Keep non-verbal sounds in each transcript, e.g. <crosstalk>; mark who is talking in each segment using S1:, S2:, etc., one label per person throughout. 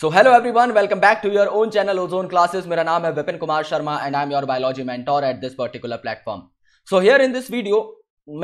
S1: So hello everyone welcome back to your own channel ozone classes मेरा नाम है Vipin Kumar Sharma and I am your biology mentor at this particular platform so here in this video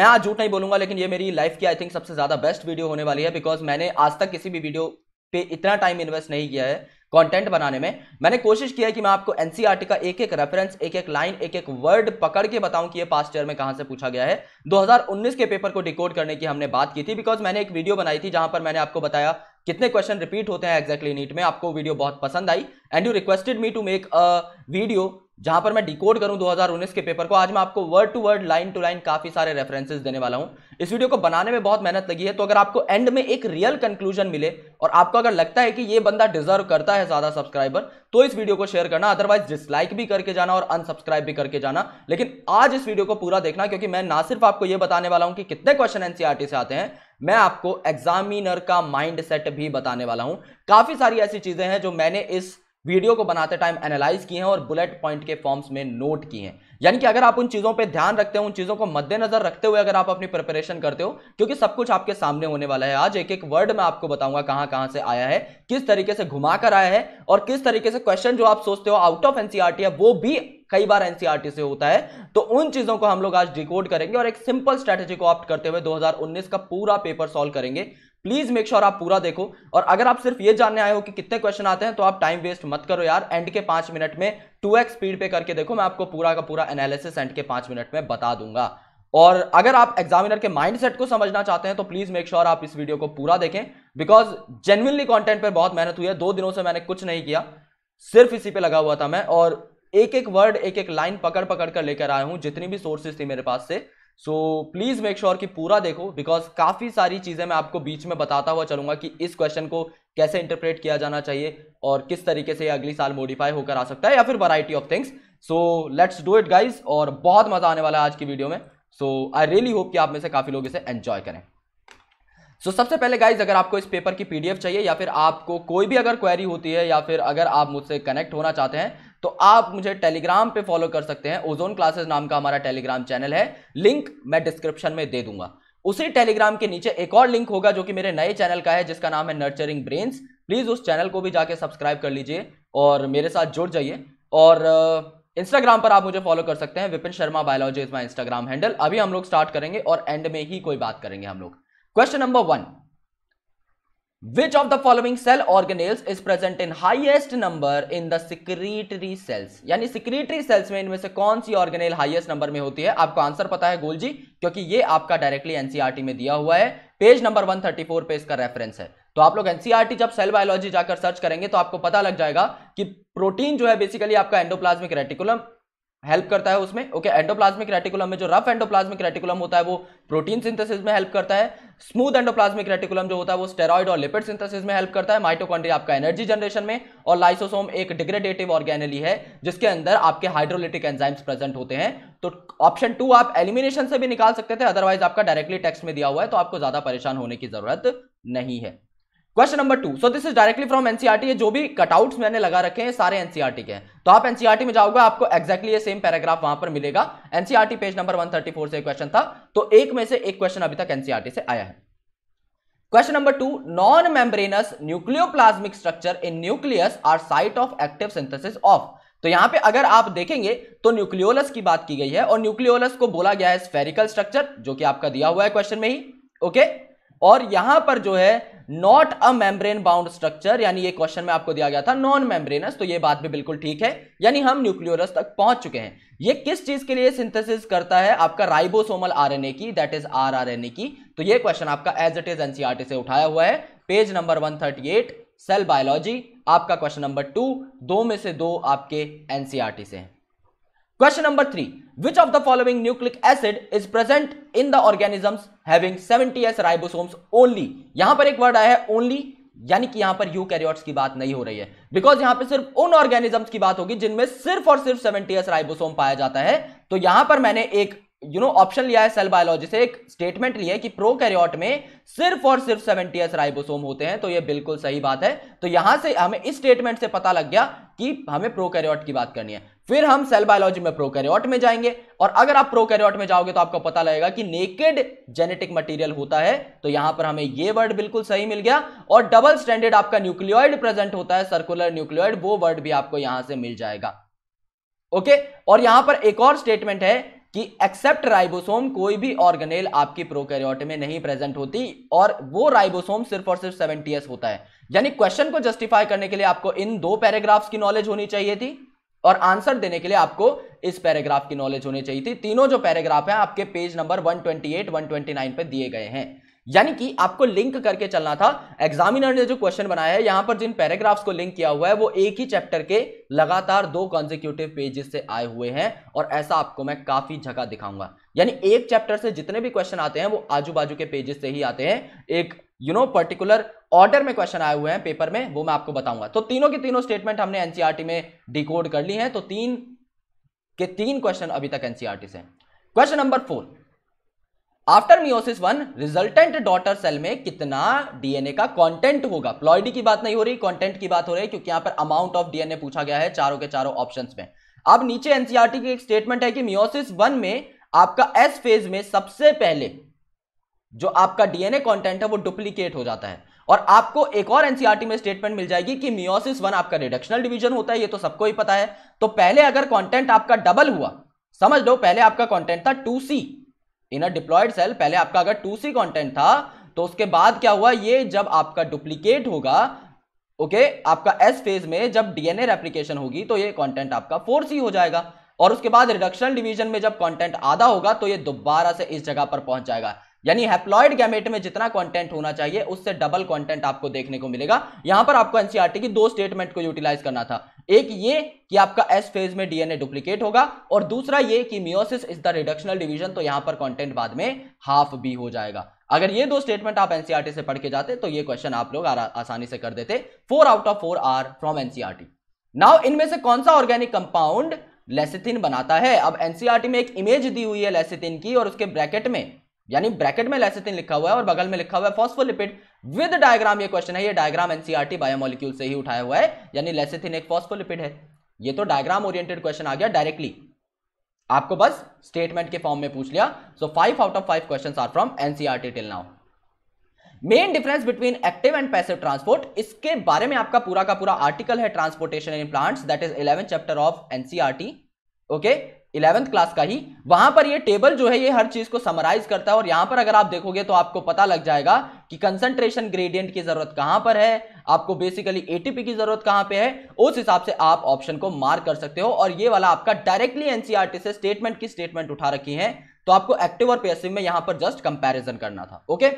S1: मैं आज झूठ नहीं बोलूंगा लेकिन ये मेरी लाइफ की आई थिंक सबसे ज्यादा बेस्ट वीडियो होने वाली है बिकॉज मैंने आज तक किसी भी वीडियो पे इतना टाइम इन्वेस्ट नहीं किया है कंटेंट बनाने में मैंने कोशिश किया है कि मैं आपको एनसीआरटी e का एक एक रेफरेंस एक एक लाइन एक एक वर्ड पकड़ के बताऊं कि ये पास्ट ईयर में कहां से पूछा गया है 2019 के पेपर को डिकोड करने की हमने बात की थी बिकॉज मैंने एक वीडियो बनाई थी जहां पर मैंने आपको बताया कितने क्वेश्चन रिपीट होते हैं एक्जैक्टली नीट में आपको वीडियो बहुत पसंद आई and you requested me to make a video जहां पर मैं डिकोड करूं 2019 के पेपर को आज मैं आपको word to word line to line काफी सारे रेफरेंसेस देने वाला हूं इस वीडियो को बनाने में बहुत मेहनत लगी है तो अगर आपको एंड में एक रियल कंक्लूजन मिले और आपको अगर लगता है कि ये बंदा डिजर्व करता है ज्यादा सब्सक्राइबर तो इस वीडियो को शेयर करना अदरवाइज डिसलाइक भी करके जाना और अनसब्सक्राइब भी करके जाना लेकिन आज इस वीडियो को पूरा देखना क्योंकि मैं ना सिर्फ आपको यह बताने वाला हूं कि कितने क्वेश्चन एनसीआरटी से आते हैं मैं आपको एग्जामिनर का माइंड सेट भी बताने वाला हूं काफी सारी ऐसी चीजें हैं जो मैंने इस वीडियो को बनाते टाइम एनालाइज की हैं और बुलेट पॉइंट के फॉर्म्स में नोट की हैं यानी कि अगर आप उन चीज़ों पे ध्यान रखते हो उन चीज़ों को मद्देनजर रखते हुए अगर आप अपनी प्रिपरेशन करते हो क्योंकि सब कुछ आपके सामने होने वाला है आज एक एक वर्ड मैं आपको बताऊंगा कहां कहां से आया है किस तरीके से घुमा कर आया है और किस तरीके से क्वेश्चन जो आप सोचते हो आउट ऑफ एनसीआरटी है वो भी कई बार एनसीआरटी e से होता है तो उन चीजों को हम लोग आज डिकोड करेंगे और एक सिंपल स्ट्रैटेजी को ऑप्ट करते हुए 2019 का पूरा पेपर सॉल्व करेंगे प्लीज मेक श्योर आप पूरा देखो और अगर आप सिर्फ ये जानने आए हो कि कितने क्वेश्चन आते हैं तो आप टाइम वेस्ट मत करो यार एंड के पांच मिनट में टू एक्स स्पीड पे करके देखो मैं आपको पूरा का पूरा एनालिसिस एंड के पांच मिनट में बता दूंगा और अगर आप एग्जामिनर के माइंडसेट को समझना चाहते हैं तो प्लीज मेक श्योर आप इस वीडियो को पूरा देखें बिकॉज जेनुअनली कॉन्टेंट पर बहुत मेहनत हुई है दो दिनों से मैंने कुछ नहीं किया सिर्फ इसी पे लगा हुआ था मैं और एक एक वर्ड एक एक लाइन पकड़ पकड़ कर लेकर आया हूं जितनी भी सोर्सेज थी मेरे पास से सो प्लीज़ मेक श्योर कि पूरा देखो बिकॉज काफ़ी सारी चीज़ें मैं आपको बीच में बताता हुआ चलूंगा कि इस क्वेश्चन को कैसे इंटरप्रेट किया जाना चाहिए और किस तरीके से अगली साल मॉडिफाई होकर आ सकता है या फिर variety of things so let's do it guys और बहुत मज़ा आने वाला है आज की वीडियो में सो आई रियली होप कि आप में से काफ़ी लोग इसे एंजॉय करें सो so, सबसे पहले गाइज अगर आपको इस पेपर की पीडीएफ चाहिए या फिर आपको कोई भी अगर क्वेरी होती है या फिर अगर आप मुझसे कनेक्ट होना चाहते हैं तो आप मुझे टेलीग्राम पे फॉलो कर सकते हैं ओजोन क्लासेस नाम का हमारा टेलीग्राम चैनल है लिंक मैं डिस्क्रिप्शन में दे दूंगा उसी टेलीग्राम के नीचे एक और लिंक होगा जो कि मेरे नए चैनल का है जिसका नाम है नर्चरिंग ब्रेन्स प्लीज़ उस चैनल को भी जाके सब्सक्राइब कर लीजिए और मेरे साथ जुड़ जाइए और इंस्टाग्राम uh, पर आप मुझे फॉलो कर सकते हैं Vipin Sharma biology is my Instagram handle अभी हम लोग स्टार्ट करेंगे और एंड में ही कोई बात करेंगे हम लोग question number one Which of the following cell organelles is present in highest number in the secretory cells? यानी secretory cells में इनमें से कौन सी organelle highest number में होती है आपको आंसर पता है गोल जी क्योंकि ये आपका डायरेक्टली एनसीआरटी e में दिया हुआ है पेज नंबर 134 पे इसका रेफरेंस है तो आप लोग एनसीआरटी e जब सेल बायोलॉजी जाकर सर्च करेंगे तो आपको पता लग जाएगा कि प्रोटीन जो है बेसिकली आपका एंडोप्लाज्मिक रेटिकुलम हेल्प करता है उसमें ओके एंडोप्लाज्मिक रेटिकुलम में जो रफ एंडोप्लाज्मिक रेटिकुलम होता है वो प्रोटीन सिंथेसिस में हेल्प करता है स्मूथ एंडोप्लाज्मिक रेटिकुलम जो होता है वो स्टेरॉइड और लिपिड सिंथेसिस में हेल्प करता है माइटोकॉन्ड्रिया आपका एनर्जी जनरेशन में और लाइसोसोम एक डिग्रेडेटिव ऑर्गेनली है जिसके अंदर आपके हाइड्रोलिटिक एंजाइम्स प्रेजेंट होते हैं तो ऑप्शन टू आप एलिमिनेशन से भी निकाल सकते थे अदरवाइज आपका डायरेक्टली टेक्स्ट में दिया हुआ है तो आपको ज्यादा परेशान होने की जरूरत नहीं है question number two so this is directly from NCERT जो भी कटआउट्स मैंने लगा रखे हैं सारे एनसीआरटी e के हैं तो आप एनसीआरटी e में जाओगे आपको एक्जैक्टली ये सेम पैराग्राफ वहां पर मिलेगा एनसीआरटी पेज नंबर 134 से क्वेश्चन था तो एक में से एक क्वेश्चन अभी तक एनसीआरटी e से आया है question number two non membranous nucleoplasmic structure in nucleus are site of active synthesis of तो यहां पे अगर आप देखेंगे तो न्यूक्लियोलस की बात की गई है और न्यूक्लियोलस को बोला गया है स्फेरिकल स्ट्रक्चर जो कि आपका दिया हुआ है क्वेश्चन में ही ओके okay? और यहां पर जो है not a membrane bound structure यानी ये क्वेश्चन में आपको दिया गया था नॉन मेम्ब्रेनस तो ये बात भी बिल्कुल ठीक है यानी हम न्यूक्लियोरस तक पहुंच चुके हैं ये किस चीज के लिए सिंथेसिस करता है आपका राइबोसोमल आरएनए की दैट इज आरआरएनए की तो ये क्वेश्चन आपका एज इट इज एनसीआरटी से उठाया हुआ है page number one cell biology आपका क्वेश्चन नंबर टू दो में से दो आपके एनसीआरटी e से है question number three Which of the following nucleic acid is present in the organisms having 70s ribosomes only? यहां पर एक वर्ड आया है only यानी कि यहां पर यूकैरियोट्स की बात नहीं हो रही है बिकॉज यहां पे सिर्फ उन ऑर्गेनिजम्स की बात होगी जिनमें सिर्फ और सिर्फ 70s राइबोसोम पाया जाता है तो यहां पर मैंने एक यू नो ऑप्शन लिया है सेल बायोलॉजी से एक स्टेटमेंट लिया है कि प्रोकैरियोट में सिर्फ और सिर्फ 70s राइबोसोम होते हैं तो यह बिल्कुल सही बात है तो यहां से हमें इस स्टेटमेंट से पता लग गया कि हमें प्रोकैरियोट की बात करनी है फिर हम सेल बायोलॉजी में प्रोकैरियोट में जाएंगे और अगर आप प्रोकैरियोट में जाओगे तो आपको पता लगेगा कि नेकेड जेनेटिक मटेरियल होता है तो यहां पर हमें ये वर्ड बिल्कुल सही मिल गया और डबल स्टैंडर्ड आपका न्यूक्लियोइड प्रेजेंट होता है सर्कुलर न्यूक्लियोइड वो वर्ड भी आपको यहां से मिल जाएगा ओके और यहां पर एक और स्टेटमेंट है कि एक्सेप्ट राइबोसोम कोई भी ऑर्गेनेल आपकी प्रोकैरियोट में नहीं प्रेजेंट होती और वो राइबोसोम सिर्फ और सिर्फ 70s होता है यानी क्वेश्चन को जस्टिफाई करने के लिए आपको इन दो पैराग्राफ्स की नॉलेज होनी चाहिए थी और आंसर देने के लिए आपको इस पैराग्राफ की नॉलेज होनी चाहिए थी तीनों जो पैराग्राफ हैं आपके पेज नंबर 128, 129 पे दिए गए हैं यानी कि आपको लिंक करके चलना था एग्जामिनर ने जो क्वेश्चन बनाया है यहां पर जिन पैराग्राफ्स को लिंक किया हुआ है वो एक ही चैप्टर के लगातार दो कॉन्जिक्यूटिव पेजेस से आए हुए हैं और ऐसा आपको मैं काफी जगह दिखाऊंगा यानी एक चैप्टर से जितने भी क्वेश्चन आते हैं वो आजू बाजू के पेजेस से ही आते हैं एक यू नो पर्टिकुलर ऑर्डर में क्वेश्चन आए हुए हैं पेपर में वो मैं आपको बताऊंगा तो तीनों के तीनों स्टेटमेंट हमने एनसीआरटी e में डिकोड कर ली है तो तीन के तीन क्वेश्चन अभी तक एनसीआरटी e से question number four after meiosis one resultant daughter cell में कितना डीएनए का कंटेंट होगा प्लॉइडी की बात नहीं हो रही कंटेंट की बात हो रही है क्योंकि यहां पर अमाउंट ऑफ डीएनए पूछा गया है चारों के चारों ऑप्शंस में अब नीचे एनसीआरटी e की एक स्टेटमेंट है कि मियोसिस वन में आपका एस फेज में सबसे पहले जो आपका डीएनए कंटेंट है वो डुप्लीकेट हो जाता है और आपको एक और एनसीआरटी e में स्टेटमेंट मिल जाएगी कि मियोसिस वन आपका रिडक्शनल डिवीजन होता है ये तो सबको ही पता है तो पहले अगर कंटेंट आपका डबल हुआ समझ लो पहले आपका कंटेंट था two C in a diploid cell पहले आपका अगर टू सी कॉन्टेंट था तो उसके बाद क्या हुआ ये जब आपका डुप्लीकेट होगा ओके आपका एस फेज में जब डीएनए रेप्लीकेशन होगी तो ये कॉन्टेंट आपका फोर सी हो जाएगा और उसके बाद रिडक्शन डिवीजन में जब कंटेंट आधा होगा तो ये दोबारा से इस जगह पर पहुंच जाएगा यानी हैप्लॉयड गैमेट में जितना कंटेंट होना चाहिए उससे डबल कंटेंट आपको देखने को मिलेगा यहां पर आपको एनसीआरटी e की दो स्टेटमेंट को यूटिलाइज करना था एक ये कि आपका एस फेज में डीएनए डुप्लीकेट होगा और दूसरा ये कि meiosis is the reductional division तो यहां पर कॉन्टेंट बाद में हाफ बी हो जाएगा अगर ये दो स्टेटमेंट आप एनसीआरटी e से पढ़ के जाते तो ये क्वेश्चन आप लोग आसानी से कर देते four out of four are from NCERT now इनमें से कौन सा ऑर्गेनिक कंपाउंड लेसिथिन बनाता है अब एनसीआरटी e में एक इमेज दी हुई है लेसिथिन की और उसके ब्रैकेट में यानी ब्रैकेट में लेसेथिन लिखा हुआ है और बगल में लिखा हुआ है फॉस्फोलिपिड विद डायग्राम ये क्वेश्चन है ये डायग्राम एनसीआरटी बायोमोलिक्यूल e से ही उठाया हुआ है यानी लेसेथिन एक फॉस्फोलिपिड है ये तो डायग्राम ओरिएंटेड क्वेश्चन आ गया डायरेक्टली आपको बस स्टेटमेंट के फॉर्म में पूछ लिया so five out of five question are from NCERT till now main difference between active and passive transport इसके बारे में आपका पूरा का पूरा आर्टिकल है transportation in plants that is eleven chapter of NCERT okay eleventh class का ही वहां पर ये टेबल जो है ये हर चीज को समराइज करता है और यहां पर अगर आप देखोगे तो आपको पता लग जाएगा कि कंसंट्रेशन ग्रेडियंट की जरूरत कहां पर है आपको बेसिकली एटीपी की जरूरत कहां पे है उस हिसाब से आप ऑप्शन को मार्क कर सकते हो और ये वाला आपका डायरेक्टली एनसीआरटी e से स्टेटमेंट की स्टेटमेंट उठा रखी है तो आपको एक्टिव और पेसिव में यहां पर जस्ट कंपेरिजन करना था ओके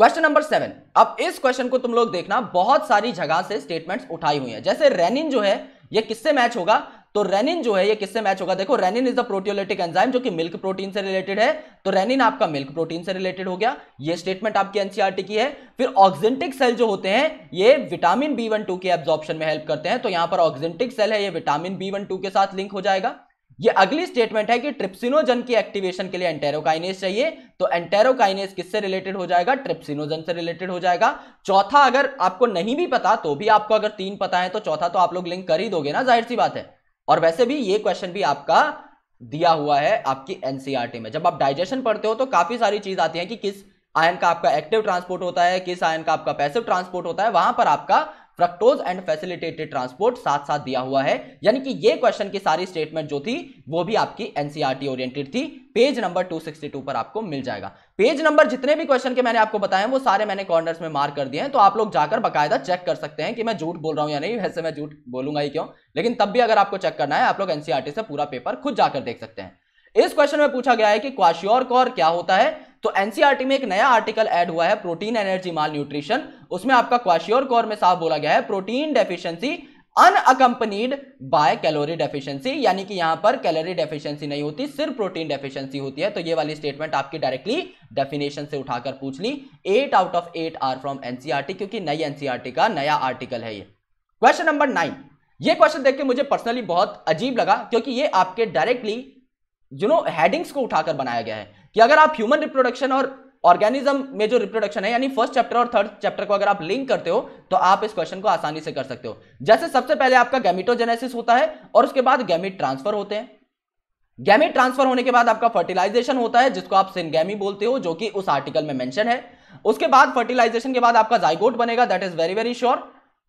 S1: क्वेश्चन नंबर सेवन अब इस क्वेश्चन को तुम लोग देखना बहुत सारी जगह से स्टेटमेंट्स उठाई हुई है जैसे रेनिन जो है ये किससे मैच होगा तो रेनिन जो है ये किससे मैच होगा देखो renin is the proteolytic enzyme जो कि मिल्क प्रोटीन से रिलेटेड है तो रेनिन आपका मिल्क प्रोटीन से रिलेटेड हो गया ये स्टेटमेंट आपकी एनसीआरटी e की है फिर ऑक्जेंटिक सेल जो होते हैं ये विटामिन बी वन टू के एब्जॉर्प्शन में हेल्प करते हैं तो यहां पर ऑक्सेंटिक सेल है ये विटामिन बी वन टू के साथ लिंक हो जाएगा ये अगली स्टेटमेंट है कि ट्रिप्सिनोजन की एक्टिवेशन के लिए एंटेरोकाइनेस चाहिए तो एंटेरोकाइनेस किससे रिलेटेड हो जाएगा ट्रिप्सिनोजन से रिलेटेड हो जाएगा चौथा अगर आपको नहीं भी पता तो भी आपको अगर तीन पता है तो चौथा तो आप लोग लिंक कर ही दोगे ना जाहिर सी बात है और वैसे भी ये क्वेश्चन भी आपका दिया हुआ है आपकी एनसीआरटी e में जब आप डाइजेशन पढ़ते हो तो काफी सारी चीज आती है कि किस आयन का आपका एक्टिव ट्रांसपोर्ट होता है किस आयन का आपका पैसिव ट्रांसपोर्ट होता है वहां पर आपका फ्रक्टोज एंड फैसिलिटेटेड ट्रांसपोर्ट साथ साथ दिया हुआ है यानी कि ये क्वेश्चन की सारी स्टेटमेंट जो थी वो भी आपकी एनसीआरटी ओरिएंटेड e थी पेज नंबर 262 पर आपको मिल जाएगा पेज नंबर जितने भी क्वेश्चन के मैंने आपको बताए वो सारे मैंने कॉर्नर्स में मार्क कर दिए हैं तो आप लोग जाकर बकायदा चेक कर सकते हैं कि मैं झूठ बोल रहा हूं या नहीं वैसे मैं झूठ बोलूंगा ही क्यों लेकिन तब भी अगर आपको चेक करना है आप लोग एनसीआरटी e से पूरा पेपर खुद जाकर देख सकते हैं इस क्वेश्चन में पूछा गया है कि क्वाश्योर कौर क्या होता है तो एनसीआरटी e में एक नया आर्टिकल ऐड हुआ है प्रोटीन एनर्जी माल न्यूट्रिशन उसमें आपका क्वाश्योर कोर में साफ बोला गया है protein deficiency unaccompanied by calorie deficiency यानी कि यहां पर कैलोरी डेफिशिएंसी नहीं होती सिर्फ प्रोटीन डेफिशिएंसी होती है तो ये वाली स्टेटमेंट आपकी डायरेक्टली डेफिनेशन से उठाकर पूछ ली eight out of eight are from NCERT क्योंकि नई एनसीआरटी e का नया आर्टिकल है ये क्वेश्चन नंबर नाइन ये क्वेश्चन देख के मुझे पर्सनली बहुत अजीब लगा क्योंकि ये आपके डायरेक्टली यू नो हेडिंग्स को उठाकर बनाया गया है कि अगर आप ह्यूमन रिप्रोडक्शन और ऑर्गेनिज्म में जो रिप्रोडक्शन है यानी फर्स्ट चैप्टर और थर्ड चैप्टर को अगर आप लिंक करते हो तो आप इस क्वेश्चन को आसानी से कर सकते हो जैसे सबसे पहले आपका गैमिटोजेनेसिस होता है और उसके बाद गैमिट ट्रांसफर होते हैं गैमिट ट्रांसफर होने के बाद आपका फर्टिलाइजेशन होता है जिसको आप सिनगैमी बोलते हो जो कि उस आर्टिकल में मेंशन है उसके बाद फर्टिलाइजेशन के बाद आपका जाइगोट बनेगा that is very very sure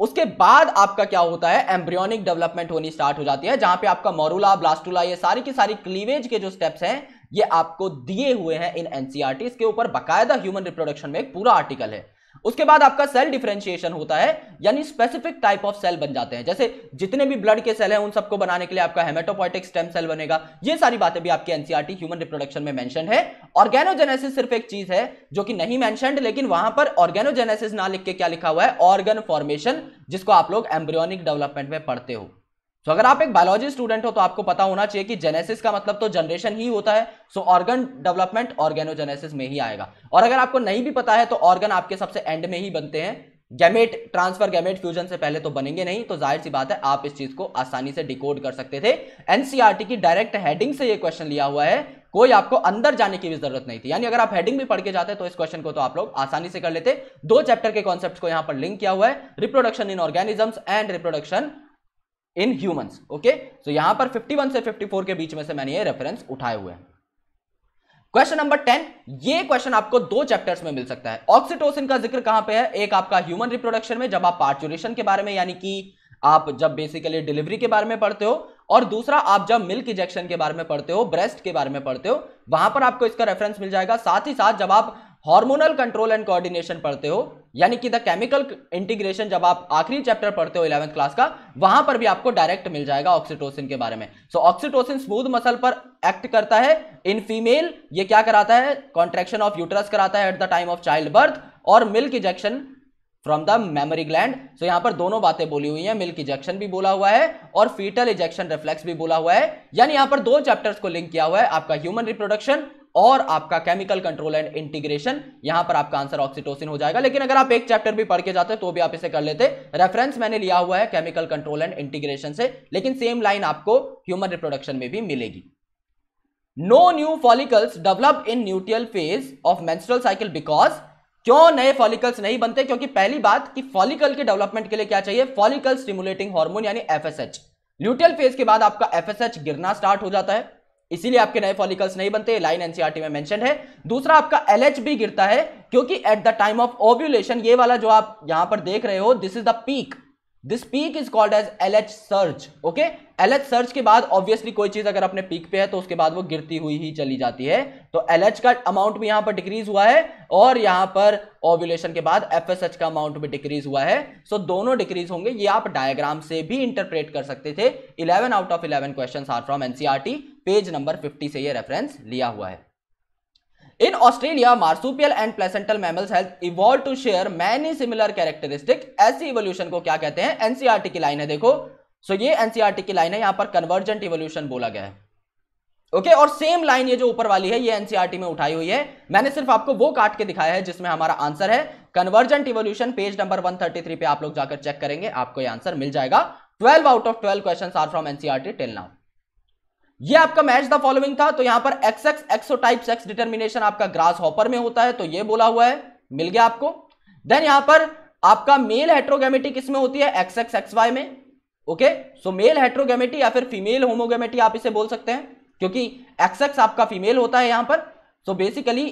S1: उसके बाद आपका क्या होता है एम्ब्रियोनिक डेवलपमेंट होनी स्टार्ट हो जाती है जहां पे आपका मोरूला ब्लास्टूला ये सारी की सारी क्लीवेज के जो स्टेप्स हैं ये आपको दिए हुए हैं इन एनसीआरटी e के ऊपर बकायदा ह्यूमन रिप्रोडक्शन में एक पूरा आर्टिकल है उसके बाद आपका सेल डिफ्रेंशिएशन होता है यानी स्पेसिफिक टाइप ऑफ सेल बन जाते हैं जैसे जितने भी ब्लड के सेल हैं उन सबको बनाने के लिए आपका हेमेटोपोटिक स्टेम सेल बनेगा ये सारी बातें भी आपके एनसीआरटी ह्यूमन रिप्रोडक्शन में मेंशन है ऑर्गेनोजेनेसिस सिर्फ एक चीज है जो कि नहीं मैंशन लेकिन वहां पर ऑर्गेनोजेनेसिस ना लिख के क्या लिखा हुआ है ऑर्गन फॉर्मेशन जिसको आप लोग एम्ब्रियोनिक डेवलपमेंट में पढ़ते हो तो अगर आप एक बायोलॉजी स्टूडेंट हो तो आपको पता होना चाहिए कि जेनेसिस का मतलब तो जनरेशन ही होता है सो ऑर्गन डेवलपमेंट ऑर्गेनोजेनेसिस में ही आएगा और अगर आपको नहीं भी पता है तो ऑर्गन आपके सबसे एंड में ही बनते हैं गैमेट ट्रांसफर गैमेट फ्यूजन से पहले तो बनेंगे नहीं तो जाहिर सी बात है आप इस चीज को आसानी से डिकोड कर सकते थे एनसीआरटी e की डायरेक्ट हेडिंग से यह क्वेश्चन लिया हुआ है कोई आपको अंदर जाने की भी जरूरत नहीं थी यानी अगर आप हेडिंग भी पढ़ के जाते तो इस क्वेश्चन को तो आप लोग आसानी से कर लेते दो चैप्टर के कॉन्सेप्ट को यहां पर लिंक किया हुआ है reproduction in organisms and reproduction in humans okay so यहां पर 51 से 54 के बीच में से मैंने ये रेफरेंस उठाए हुए हैं क्वेश्चन नंबर टेन ये क्वेश्चन आपको दो चैप्टर्स में मिल सकता है ऑक्सीटोसिन का जिक्र कहां पे है एक आपका ह्यूमन रिप्रोडक्शन में जब आप पार्चुरेशन के बारे में यानी कि आप जब बेसिकली डिलीवरी के बारे में पढ़ते हो और दूसरा आप जब मिल्क इंजेक्शन के बारे में पढ़ते हो ब्रेस्ट के बारे में पढ़ते हो वहां पर आपको इसका रेफरेंस मिल जाएगा साथ ही साथ जब आप हार्मोनल कंट्रोल एंड कोऑर्डिनेशन पढ़ते हो यानी कि द केमिकल इंटीग्रेशन जब आप आखिरी चैप्टर पढ़ते हो इलेवंथ क्लास का वहां पर भी आपको डायरेक्ट मिल जाएगा ऑक्सीटोसिन के बारे में सो ऑक्सीटोसिन स्मूथ मसल पर एक्ट करता है इन फीमेल ये क्या कराता है कॉन्ट्रेक्शन ऑफ यूटरस कराता है at the time of child birth और milk ejection from the mammary gland so यहां पर दोनों बातें बोली हुई हैं मिल्क इजेक्शन भी बोला हुआ है और फीटल इजेक्शन रिफ्लेक्स भी बोला हुआ है यानी यहां पर दो चैप्टर्स को लिंक किया हुआ है आपका ह्यूमन रिप्रोडक्शन और आपका केमिकल कंट्रोल एंड इंटीग्रेशन यहां पर आपका आंसर ऑक्सीटोसिन हो जाएगा लेकिन अगर आप एक चैप्टर भी पढ़ के जाते तो भी आप इसे कर लेते रेफरेंस मैंने लिया हुआ है केमिकल कंट्रोल एंड इंटीग्रेशन से लेकिन सेम लाइन आपको ह्यूमन रिप्रोडक्शन में भी मिलेगी no new follicles develop in neutral phase of menstrual cycle because क्यों नए फॉलिकल्स नहीं बनते क्योंकि पहली बात कि फॉलिकल के डेवलपमेंट के लिए क्या चाहिए फॉलिकल स्टिमुलेटिंग हार्मोन यानी एफएसएच ल्यूटियल फेज के बाद आपका एफएसएच गिरना स्टार्ट हो जाता है इसीलिए आपके नए फॉलिकल्स नहीं बनते लाइन एनसीआरटी में मेंशन है दूसरा आपका एलएच भी गिरता है क्योंकि at the time of ovulation ये वाला जो आप यहां पर देख रहे हो this is the peak this peak is called as L H surge okay L H surge के बाद ऑब्वियसली कोई चीज अगर अपने पीक पे है तो उसके बाद वो गिरती हुई ही चली जाती है तो एल एच का अमाउंट भी यहां पर डिक्रीज हुआ है और यहां पर ओव्यूलेशन के बाद एफ एस एच का अमाउंट भी डिक्रीज हुआ है सो so दोनों डिक्रीज होंगे ये आप डायग्राम से भी इंटरप्रेट कर सकते थे eleven out of eleven question are from NCERT page number fifty से ये रेफरेंस लिया हुआ है in Australia marsupial and placental mammals health evolve to share many similar characteristic ऐसी इवोल्यूशन को क्या कहते हैं एनसीआरटी e की लाइन है देखो सो so, ये एनसीआरटी e की लाइन है यहां पर कन्वर्जेंट इवोल्यूशन बोला गया है ओके okay, और सेम लाइन ये जो ऊपर वाली है ये एनसीआरटी e में उठाई हुई है मैंने सिर्फ आपको वो काट के दिखाया है जिसमें हमारा आंसर है कन्वर्जेंट इवोल्यूशन पेज नंबर 133 पे आप लोग जाकर चेक करेंगे आपको ये आंसर मिल जाएगा 12 out of 12 questions are from NCERT till now ये आपका मैच द फॉलोइंग था तो यहां पर X X XO type sex determination आपका ग्रास हॉपर में होता है तो ये बोला हुआ है मिल गया आपको देन यहां पर आपका मेल हेट्रोगेमेटी किसमें होती है एक्स एक्स एक्स वाई में ओके सो मेल हेट्रोगेमेटी या फिर फीमेल होमोगेमेटी आप इसे बोल सकते हैं क्योंकि एक्स एक्स आपका फीमेल होता है यहां पर सो so बेसिकली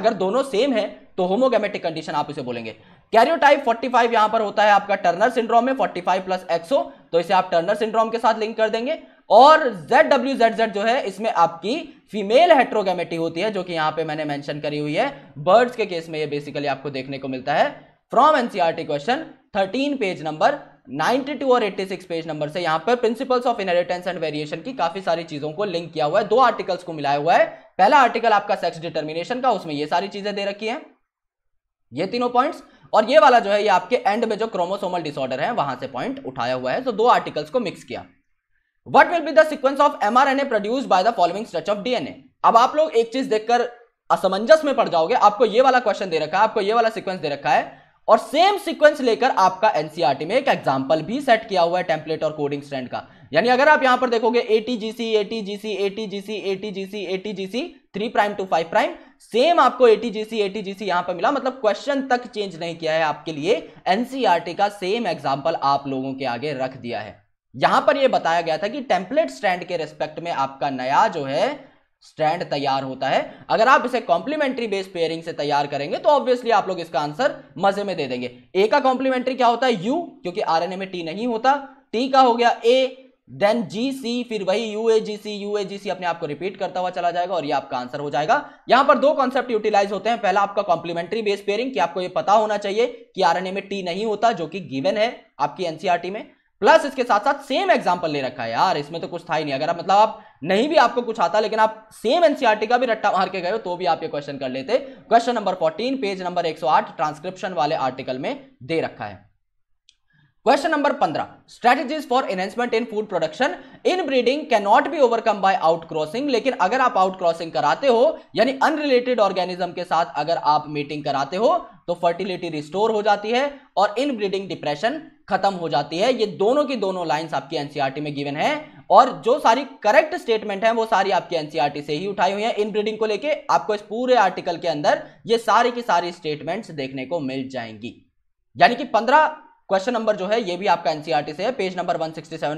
S1: अगर दोनों सेम है तो होमोगेमेटिक कंडीशन आप इसे बोलेंगे कैरियोटाइप 45 यहां पर होता है आपका टर्नर सिंड्रोम में 45 प्लस एक्सो तो इसे आप टर्नर सिंड्रोम के साथ लिंक कर देंगे और जेड डब्ल्यू जेड जेड जो है इसमें आपकी फीमेल हेट्रोगेमेटी होती है जो कि यहां पे मैंने मेंशन करी हुई है बर्ड्स के केस में ये बेसिकली आपको देखने को मिलता है from NCERT question 13 page number 92 और 86 पेज नंबर से यहां पर principles of inheritance and variation की काफी सारी चीजों को लिंक किया हुआ है दो आर्टिकल्स को मिलाया हुआ है पहला आर्टिकल आपका सेक्स डिटर्मिनेशन का उसमें ये सारी चीजें दे रखी है ये तीनों पॉइंट्स और ये वाला जो है ये आपके एंड में जो क्रोमोसोमल डिसऑर्डर है वहां से पॉइंट उठाया हुआ है तो दो आर्टिकल्स को मिक्स किया what will be the sequence of a produce by the following stretch of DNA अब आप लोग एक चीज देखकर असमंजस में पड़ जाओगे आपको ये वाला क्वेश्चन दे रखा है आपको ये वाला सिक्वेंस दे रखा है और सेम सीक्वेंस लेकर आपका एनसीआरटी e में एक एग्जाम्पल भी सेट किया हुआ है टेम्पलेट और कोडिंग स्टैंड का यानी अगर आप यहां पर देखोगे ATGC ATGC ATGC ATGC ATGC three prime to five prime same आपको एटीजीसी एटीजीसी यहां पर मिला मतलब क्वेश्चन तक चेंज नहीं किया है आपके लिए एनसीआरटी e का सेम एग्जाम्पल आप लोगों के आगे रख दिया है यहां पर यह बताया गया था कि टेम्पलेट स्टैंड के रेस्पेक्ट में आपका नया जो है स्टैंड तैयार होता है अगर आप इसे कॉम्प्लीमेंट्री बेस पेयरिंग से तैयार करेंगे तो ऑब्वियसली आप लोग इसका आंसर मजे में दे देंगे ए का कॉम्प्लीमेंट्री क्या होता है यू क्योंकि आरएनए में टी नहीं होता टी का हो गया ए देन जी सी फिर वही U A ji C U A जी सी अपने आपको रिपीट करता हुआ चला जाएगा और ये आपका आंसर हो जाएगा यहां पर दो कॉन्सेप्ट यूटिलाइज होते हैं पहला आपका कॉम्प्लीमेंट्री बेस पेयरिंग कि आपको ये पता होना चाहिए कि आरएनए में टी नहीं होता जो कि गिवन है आपकी एनसीआरटी में प्लस इसके साथ साथ सेम एग्जाम्पल ले रखा है यार इसमें तो कुछ था ही नहीं अगर आप मतलब आप नहीं भी आपको कुछ आता लेकिन आप सेम एनसीआरटी e का भी रट्टा मार के गए हो तो भी आप ये क्वेश्चन कर लेते question number 14 page number 108 transcription वाले आर्टिकल में दे रखा है question number 15 strategies for enhancement in food production in breeding cannot be overcome by out crossing लेकिन अगर आप आउट क्रॉसिंग कराते हो यानी अनरिलेटेड ऑर्गेनिज्म के साथ अगर आप मीटिंग कराते हो तो फर्टिलिटी रिस्टोर हो जाती है और इन ब्रीडिंग डिप्रेशन खत्म हो जाती है ये दोनों की दोनों लाइंस आपकी एनसीईआरटी e में गिवन है और जो सारी करेक्ट स्टेटमेंट है वो सारी आपकी एनसीईआरटी e से ही उठाई हुई है इन ब्रीडिंग को लेके आपको इस पूरे आर्टिकल के अंदर ये सारी की सारी स्टेटमेंट्स देखने को मिल जाएंगी यानी कि पंद्रह क्वेश्चन नंबर जो है ये भी आपका एनसीआरटी e से है पेज नंबर वन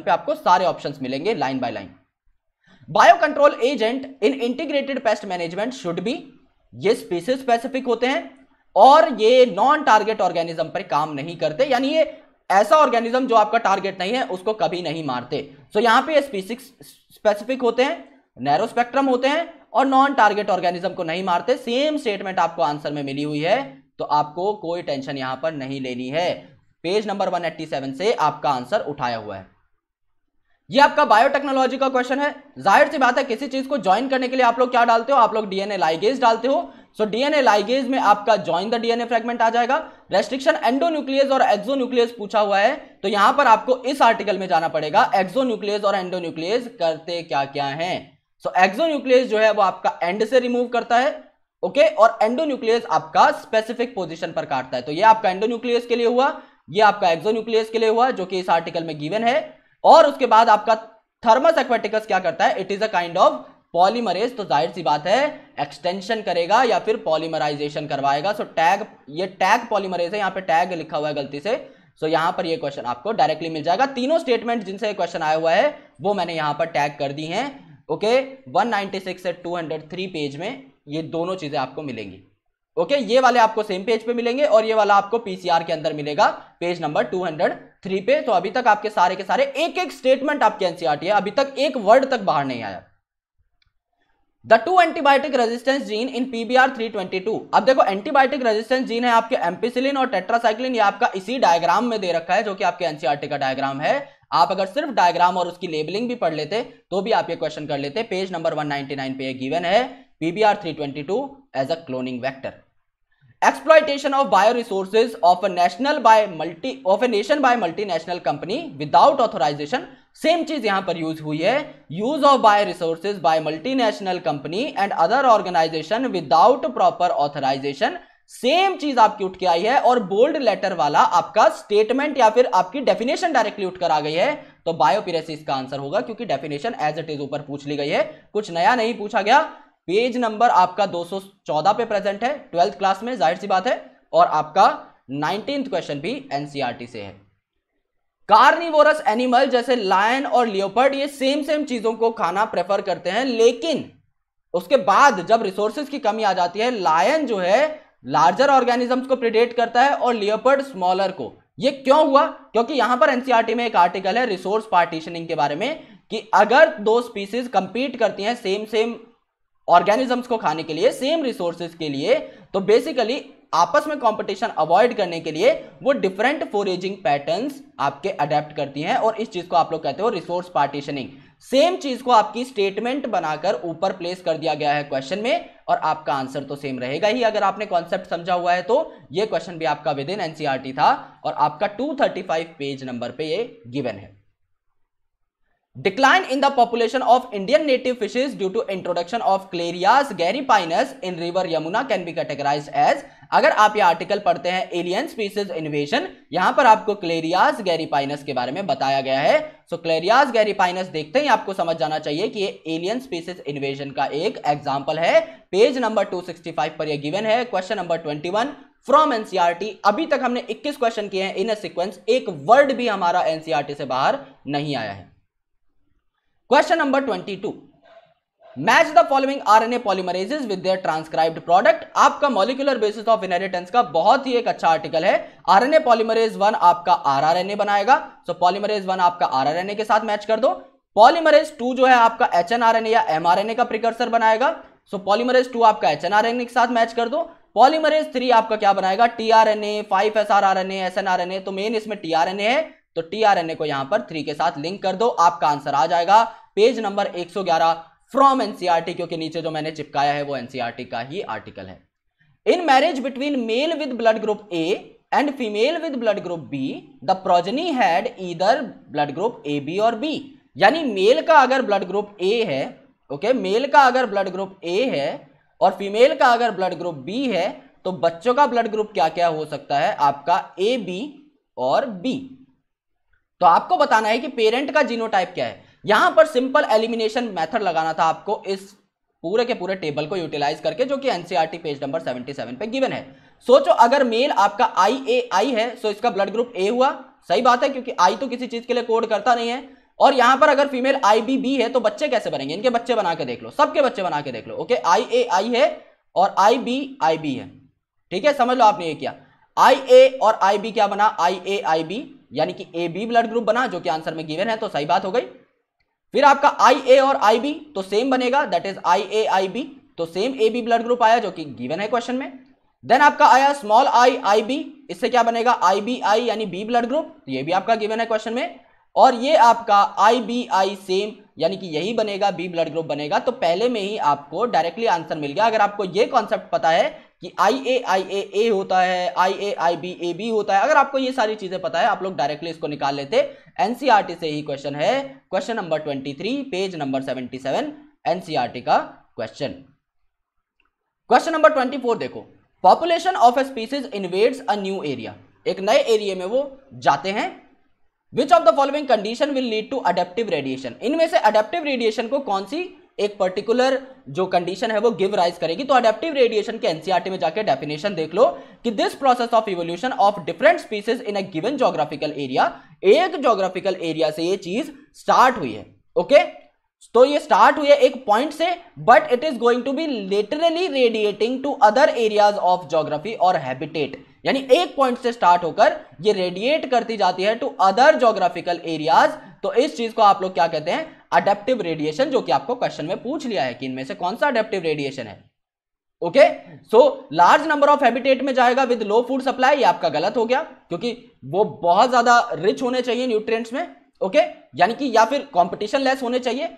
S1: पे आपको सारे ऑप्शन मिलेंगे line by line bio control agent in integrated pest management should be ये स्पीसी स्पेसिफिक होते हैं और ये नॉन टारगेट ऑर्गेनिज्म पर काम नहीं करते यानी ये ऐसा ऑर्गेनिज्म जो आपका टारगेट नहीं है उसको कभी नहीं मारते सो so, यहाँ पे स्पीसिक्स स्पेसिफिक होते हैं नैरो स्पेक्ट्रम होते हैं और नॉन टारगेट ऑर्गेनिज्म को नहीं मारते सेम स्टेटमेंट आपको आंसर में मिली हुई है तो आपको कोई टेंशन यहां पर नहीं लेनी है पेज नंबर 187 से आपका आंसर उठाया हुआ है ये आपका बायोटेक्नोलॉजी का क्वेश्चन है जाहिर सी बात है किसी चीज को ज्वाइन करने के लिए आप लोग क्या डालते हो आप लोग डीएनए लाइगेज डालते हो सो डीएनए लाइगेज में आपका ज्वाइन द डीएनए फ्रेगमेंट आ जाएगा रेस्ट्रिक्शन एंडोन्यूक्लियस और एक्सो न्यूक्लियस पूछा हुआ है तो यहां पर आपको इस आर्टिकल में जाना पड़ेगा एक्सो न्यूक्लियस और एंडोन्यूक्लियस करते क्या क्या है सो एक्सो न्यूक्लियस जो है वो आपका एंड से रिमूव करता है ओके okay? और न्यूक्लियस आपका स्पेसिफिक पोजिशन पर काटता है तो ये आपका एंडोन्यूक्लियस के लिए हुआ ये आपका न्यूक्लियस के लिए हुआ जो कि इस आर्टिकल में गिवन है और उसके बाद आपका थर्मस एक्वेटिकस क्या करता है it is a kind of polymerase तो जाहिर सी बात है एक्सटेंशन करेगा या फिर पॉलीमराइजेशन करवाएगा सो टैग ये टैग पॉलीमरेज है यहाँ पे टैग लिखा हुआ है गलती से सो यहां यहाँ पर ये क्वेश्चन आपको डायरेक्टली मिल जाएगा तीनों स्टेटमेंट जिनसे क्वेश्चन आया हुआ है वो मैंने यहाँ पर टैग कर दी हैं ओके वन से टू पेज में ये दोनों चीज़ें आपको मिलेंगी ओके okay, ये वाले आपको सेम पेज पे मिलेंगे और ये वाला आपको पीसीआर के अंदर मिलेगा पेज नंबर 203 पे तो अभी तक आपके सारे के सारे एक एक स्टेटमेंट आपके एनसीआरटी e है अभी तक एक वर्ड तक बाहर नहीं आया the two antibiotic resistance gene in pBR 322 अब देखो एंटीबायोटिक रेजिस्टेंस जीन है आपके एम्पीसिलिन और टेट्रासाइक्लिन ये आपका इसी डायग्राम में दे रखा है जो कि आपके एनसीआरटी का डायग्राम है आप अगर सिर्फ डायग्राम और उसकी लेबलिंग भी पढ़ लेते तो भी आप ये क्वेश्चन कर लेते पेज नंबर 199 पे गिवन है pBR 322 as a cloning vector of bio bioresources of a national by multi of a nation by multinational company without authorisation same चीज यहां पर यूज हुई है use of bio resources by multinational company and other organisation without proper authorisation same चीज आपकी उठ के आई है और बोल्ड लेटर वाला आपका स्टेटमेंट या फिर आपकी डेफिनेशन डायरेक्टली उठकर आ गई है तो बायोपिरेसिस का आंसर होगा क्योंकि डेफिनेशन एज इट इज ऊपर पूछ ली गई है कुछ नया नहीं पूछा गया पेज नंबर आपका 214 पे प्रेजेंट है ट्वेल्थ क्लास में जाहिर सी बात है और आपका नाइनटीन क्वेश्चन भी एनसीआरटी से है कार्निवोरस एनिमल जैसे लायन और लियोपर्ड ये सेम सेम चीजों को खाना प्रेफर करते हैं लेकिन उसके बाद जब रिसोर्सेज की कमी आ जाती है लायन जो है लार्जर ऑर्गेनिजम्स को प्रिडेट करता है और लियोपर्ड स्मॉलर को ये क्यों हुआ क्योंकि यहां पर एनसीआरटी में एक आर्टिकल है रिसोर्स पार्टीशनिंग के बारे में कि अगर दो स्पीसीज कंपीट करती हैं सेम सेम ऑर्गेनिजम्स को खाने के लिए सेम रिसोर्सेज के लिए तो बेसिकली आपस में कंपटीशन अवॉइड करने के लिए वो डिफरेंट फोरेजिंग पैटर्न्स आपके अडेप्ट करती हैं और इस चीज को आप लोग कहते हो रिसोर्स पार्टीशनिंग सेम चीज को आपकी स्टेटमेंट बनाकर ऊपर प्लेस कर दिया गया है क्वेश्चन में और आपका आंसर तो सेम रहेगा ही अगर आपने कॉन्सेप्ट समझा हुआ है तो ये क्वेश्चन भी आपका विद इन एनसीआरटी था और आपका टू पेज नंबर पे यह गिवन है Decline in the population of Indian native fishes due to introduction of Clarias garipinus in river Yamuna can be categorized as अगर आप ये आर्टिकल पढ़ते हैं एलियन स्पीसीज इन्वेशन यहां पर आपको क्लेरियाज गैरीपाइनस के बारे में बताया गया है सो क्लेरियाज गैरीपाइनस देखते ही आपको समझ जाना चाहिए कि ये एलियन स्पीसीज इन्वेशन का एक एग्जाम्पल है पेज नंबर 265 पर ये गिवन है क्वेश्चन नंबर 21 फ्रॉम एनसीआरटी अभी तक हमने 21 क्वेश्चन किए हैं इन अ सिक्वेंस एक वर्ड भी हमारा एनसीआरटी e से बाहर नहीं आया है question number twenty two match the following R N A polymerases with their transcribed product आपका मॉलिकुलर बेसिस ऑफ इनहेरिटेंस का बहुत ही एक अच्छा आर्टिकल है R N A polymerase one आपका आर आर एन ए बनाएगा सो पॉलीमरेज वन आपका आर आर एन ए के साथ मैच कर दो पॉलीमरेज टू जो है आपका H N N R A या एम आर एन ए का प्रिकर्सर बनाएगा सो पॉलीमरेज टू आपका H N N R A के साथ मैच कर दो पॉलीमरेज थ्री आपका क्या बनाएगा T R N A five S S R R R N N A N A तो मेन इसमें टी आर एन ए है तो टी आर एन ए को यहां पर थ्री के साथ लिंक कर दो आपका आंसर आ जाएगा पेज नंबर 111 फ्रॉम एनसीआर क्योंकि नीचे जो मैंने चिपकाया है वो एनसीआरटी e का ही आर्टिकल है in marriage between male with blood group A and female with blood group B the progeny had either blood group A B और बी यानी मेल का अगर ब्लड ग्रुप ए है ओके okay, मेल का अगर ब्लड ग्रुप ए है और female का अगर ब्लड ग्रुप बी है तो बच्चों का ब्लड ग्रुप क्या क्या हो सकता है आपका ए बी और बी तो आपको बताना है कि पेरेंट का जीनोटाइप क्या है यहां पर सिंपल एलिमिनेशन मेथड लगाना था आपको इस पूरे के पूरे टेबल को यूटिलाइज करके जो कि एनसीआरटी पेज नंबर 77 पे गिवन है सोचो अगर मेल आपका आई ए आई है सो इसका ब्लड ग्रुप ए हुआ सही बात है क्योंकि आई तो किसी चीज के लिए कोड करता नहीं है और यहां पर अगर फीमेल आई बी बी है तो बच्चे कैसे बनेंगे इनके बच्चे बना के देख लो सबके बच्चे बना के देख लो ओके आई ए आई है और आई बी आई बी है ठीक है समझ लो आपने ये किया आई ए और आई बी क्या बना आई ए आई बी यानी कि ए बी ब्लड ग्रुप बना जो कि आंसर में गिवन है तो सही बात हो गई फिर आपका आई ए और आई बी तो सेम बनेगा that is I A I B तो same A B blood group आया जो कि गिवन है क्वेश्चन में देन आपका आया स्मॉल आई आई बी इससे क्या बनेगा आई बी आई यानी बी ब्लड ग्रुप ये भी आपका गिवन है क्वेश्चन में और ये आपका आई बी आई सेम यानी कि यही बनेगा बी ब्लड ग्रुप बनेगा तो पहले में ही आपको डायरेक्टली आंसर मिल गया अगर आपको ये कॉन्सेप्ट पता है कि आई ए आई ए ए होता है आई A I B A B होता है अगर आपको ये सारी चीजें पता है आप लोग डायरेक्टली इसको निकाल लेते एनसीआरटी e से ही क्वेश्चन है question number twenty three page number seventy seven NCERT का question question number twenty four देखो population of a species invades a new area एक नए एरिया में वो जाते हैं which of the following condition will lead to adaptive radiation इनमें से अडेप्टिव रेडिएशन को कौन सी एक पर्टिकुलर जो कंडीशन है वो गिव राइज करेगी तो अडेप्टिव रेडिएशन के एनसीआरटी e में जाकर डेफिनेशन देख लो कि this process of evolution of different species in a given geographical area एक जोग्राफिकल एरिया से ये चीज स्टार्ट हुई है ओके okay? तो ये स्टार्ट हुई है एक पॉइंट से but it is going to be literally radiating to other areas of geography और हैबिटेट यानी एक पॉइंट से स्टार्ट होकर ये रेडिएट करती जाती है टू अदर जोग्राफिकल एरियाज तो इस चीज को आप लोग क्या कहते हैं अडेप्टिव रेडिएशन जो कि आपको क्वेश्चन में पूछ लिया है कि इनमें से कौन सा अडेप्टिव रेडिएशन है okay so large number of habitat में जाएगा विद लो फूड सप्लाई आपका गलत हो गया क्योंकि वो बहुत ज्यादा रिच होने चाहिए न्यूट्रिएंट्स में ओके okay? यानी कि या फिर कॉम्पिटिशन लेस होने चाहिए